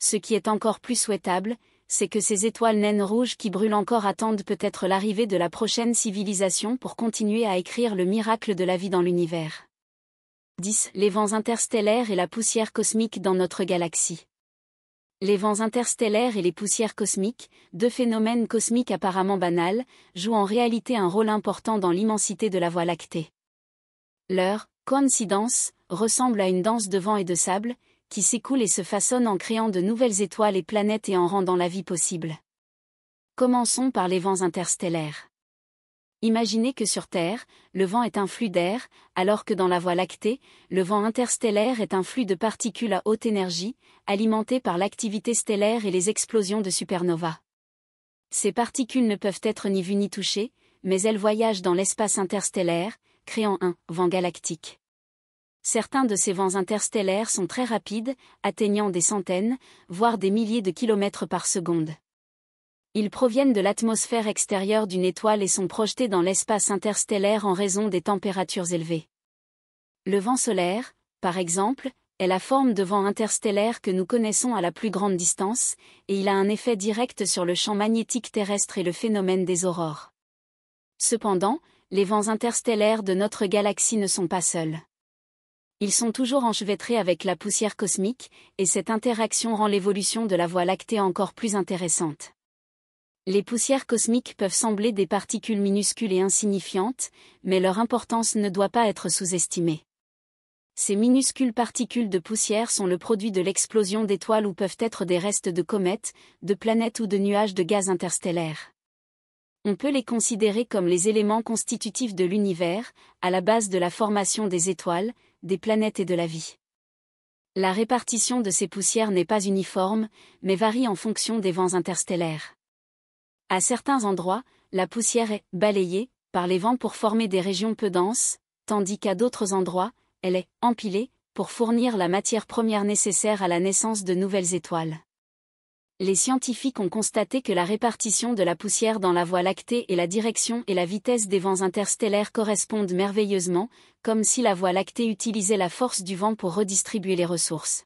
Ce qui est encore plus souhaitable, c'est que ces étoiles naines rouges qui brûlent encore attendent peut-être l'arrivée de la prochaine civilisation pour continuer à écrire le miracle de la vie dans l'univers. 10. Les vents interstellaires et la poussière cosmique dans notre galaxie. Les vents interstellaires et les poussières cosmiques, deux phénomènes cosmiques apparemment banals, jouent en réalité un rôle important dans l'immensité de la Voie lactée. Leur coïncidence ressemble à une danse de vent et de sable, qui s'écoule et se façonne en créant de nouvelles étoiles et planètes et en rendant la vie possible. Commençons par les vents interstellaires. Imaginez que sur Terre, le vent est un flux d'air, alors que dans la Voie lactée, le vent interstellaire est un flux de particules à haute énergie, alimenté par l'activité stellaire et les explosions de supernovas. Ces particules ne peuvent être ni vues ni touchées, mais elles voyagent dans l'espace interstellaire, créant un vent galactique certains de ces vents interstellaires sont très rapides, atteignant des centaines, voire des milliers de kilomètres par seconde. Ils proviennent de l'atmosphère extérieure d'une étoile et sont projetés dans l'espace interstellaire en raison des températures élevées. Le vent solaire, par exemple, est la forme de vent interstellaire que nous connaissons à la plus grande distance, et il a un effet direct sur le champ magnétique terrestre et le phénomène des aurores. Cependant, les vents interstellaires de notre galaxie ne sont pas seuls. Ils sont toujours enchevêtrés avec la poussière cosmique, et cette interaction rend l'évolution de la Voie lactée encore plus intéressante. Les poussières cosmiques peuvent sembler des particules minuscules et insignifiantes, mais leur importance ne doit pas être sous-estimée. Ces minuscules particules de poussière sont le produit de l'explosion d'étoiles ou peuvent être des restes de comètes, de planètes ou de nuages de gaz interstellaires. On peut les considérer comme les éléments constitutifs de l'univers, à la base de la formation des étoiles, des planètes et de la vie. La répartition de ces poussières n'est pas uniforme, mais varie en fonction des vents interstellaires. À certains endroits, la poussière est balayée par les vents pour former des régions peu denses, tandis qu'à d'autres endroits, elle est empilée pour fournir la matière première nécessaire à la naissance de nouvelles étoiles les scientifiques ont constaté que la répartition de la poussière dans la Voie lactée et la direction et la vitesse des vents interstellaires correspondent merveilleusement, comme si la Voie lactée utilisait la force du vent pour redistribuer les ressources.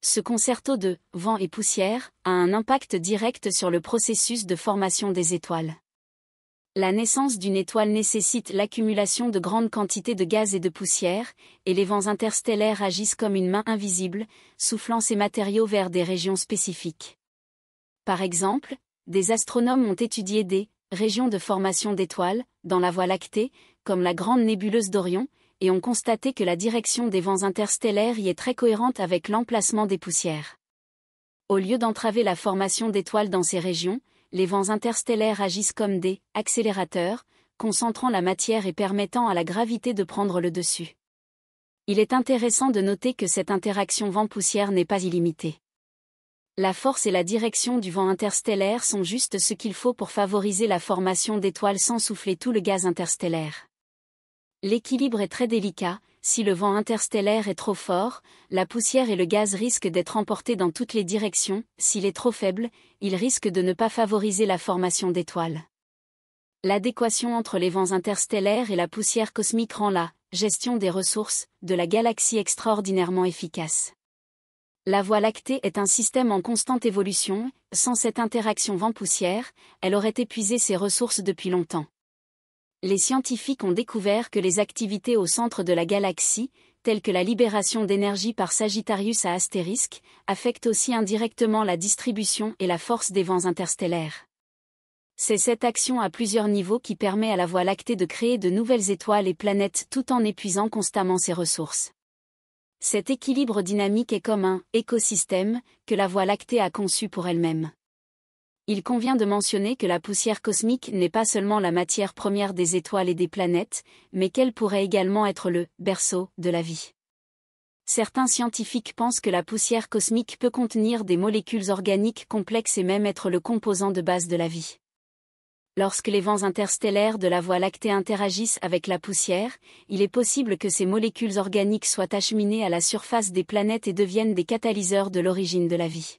Ce concerto de vent et poussière a un impact direct sur le processus de formation des étoiles. La naissance d'une étoile nécessite l'accumulation de grandes quantités de gaz et de poussière, et les vents interstellaires agissent comme une main invisible, soufflant ces matériaux vers des régions spécifiques. Par exemple, des astronomes ont étudié des régions de formation d'étoiles dans la Voie lactée, comme la grande nébuleuse d'Orion, et ont constaté que la direction des vents interstellaires y est très cohérente avec l'emplacement des poussières. Au lieu d'entraver la formation d'étoiles dans ces régions, les vents interstellaires agissent comme des accélérateurs, concentrant la matière et permettant à la gravité de prendre le dessus. Il est intéressant de noter que cette interaction vent-poussière n'est pas illimitée la force et la direction du vent interstellaire sont juste ce qu'il faut pour favoriser la formation d'étoiles sans souffler tout le gaz interstellaire. L'équilibre est très délicat, si le vent interstellaire est trop fort, la poussière et le gaz risquent d'être emportés dans toutes les directions, s'il est trop faible, il risque de ne pas favoriser la formation d'étoiles. L'adéquation entre les vents interstellaires et la poussière cosmique rend la gestion des ressources de la galaxie extraordinairement efficace. La Voie lactée est un système en constante évolution, sans cette interaction vent-poussière, elle aurait épuisé ses ressources depuis longtemps. Les scientifiques ont découvert que les activités au centre de la galaxie, telles que la libération d'énergie par Sagittarius à astérisque, affectent aussi indirectement la distribution et la force des vents interstellaires. C'est cette action à plusieurs niveaux qui permet à la Voie lactée de créer de nouvelles étoiles et planètes tout en épuisant constamment ses ressources. Cet équilibre dynamique est comme un écosystème que la Voie lactée a conçu pour elle-même. Il convient de mentionner que la poussière cosmique n'est pas seulement la matière première des étoiles et des planètes, mais qu'elle pourrait également être le berceau de la vie. Certains scientifiques pensent que la poussière cosmique peut contenir des molécules organiques complexes et même être le composant de base de la vie lorsque les vents interstellaires de la Voie lactée interagissent avec la poussière, il est possible que ces molécules organiques soient acheminées à la surface des planètes et deviennent des catalyseurs de l'origine de la vie.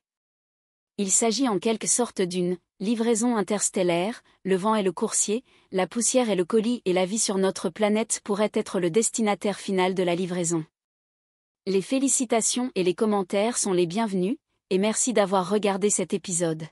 Il s'agit en quelque sorte d'une livraison interstellaire, le vent est le coursier, la poussière est le colis et la vie sur notre planète pourrait être le destinataire final de la livraison. Les félicitations et les commentaires sont les bienvenus, et merci d'avoir regardé cet épisode.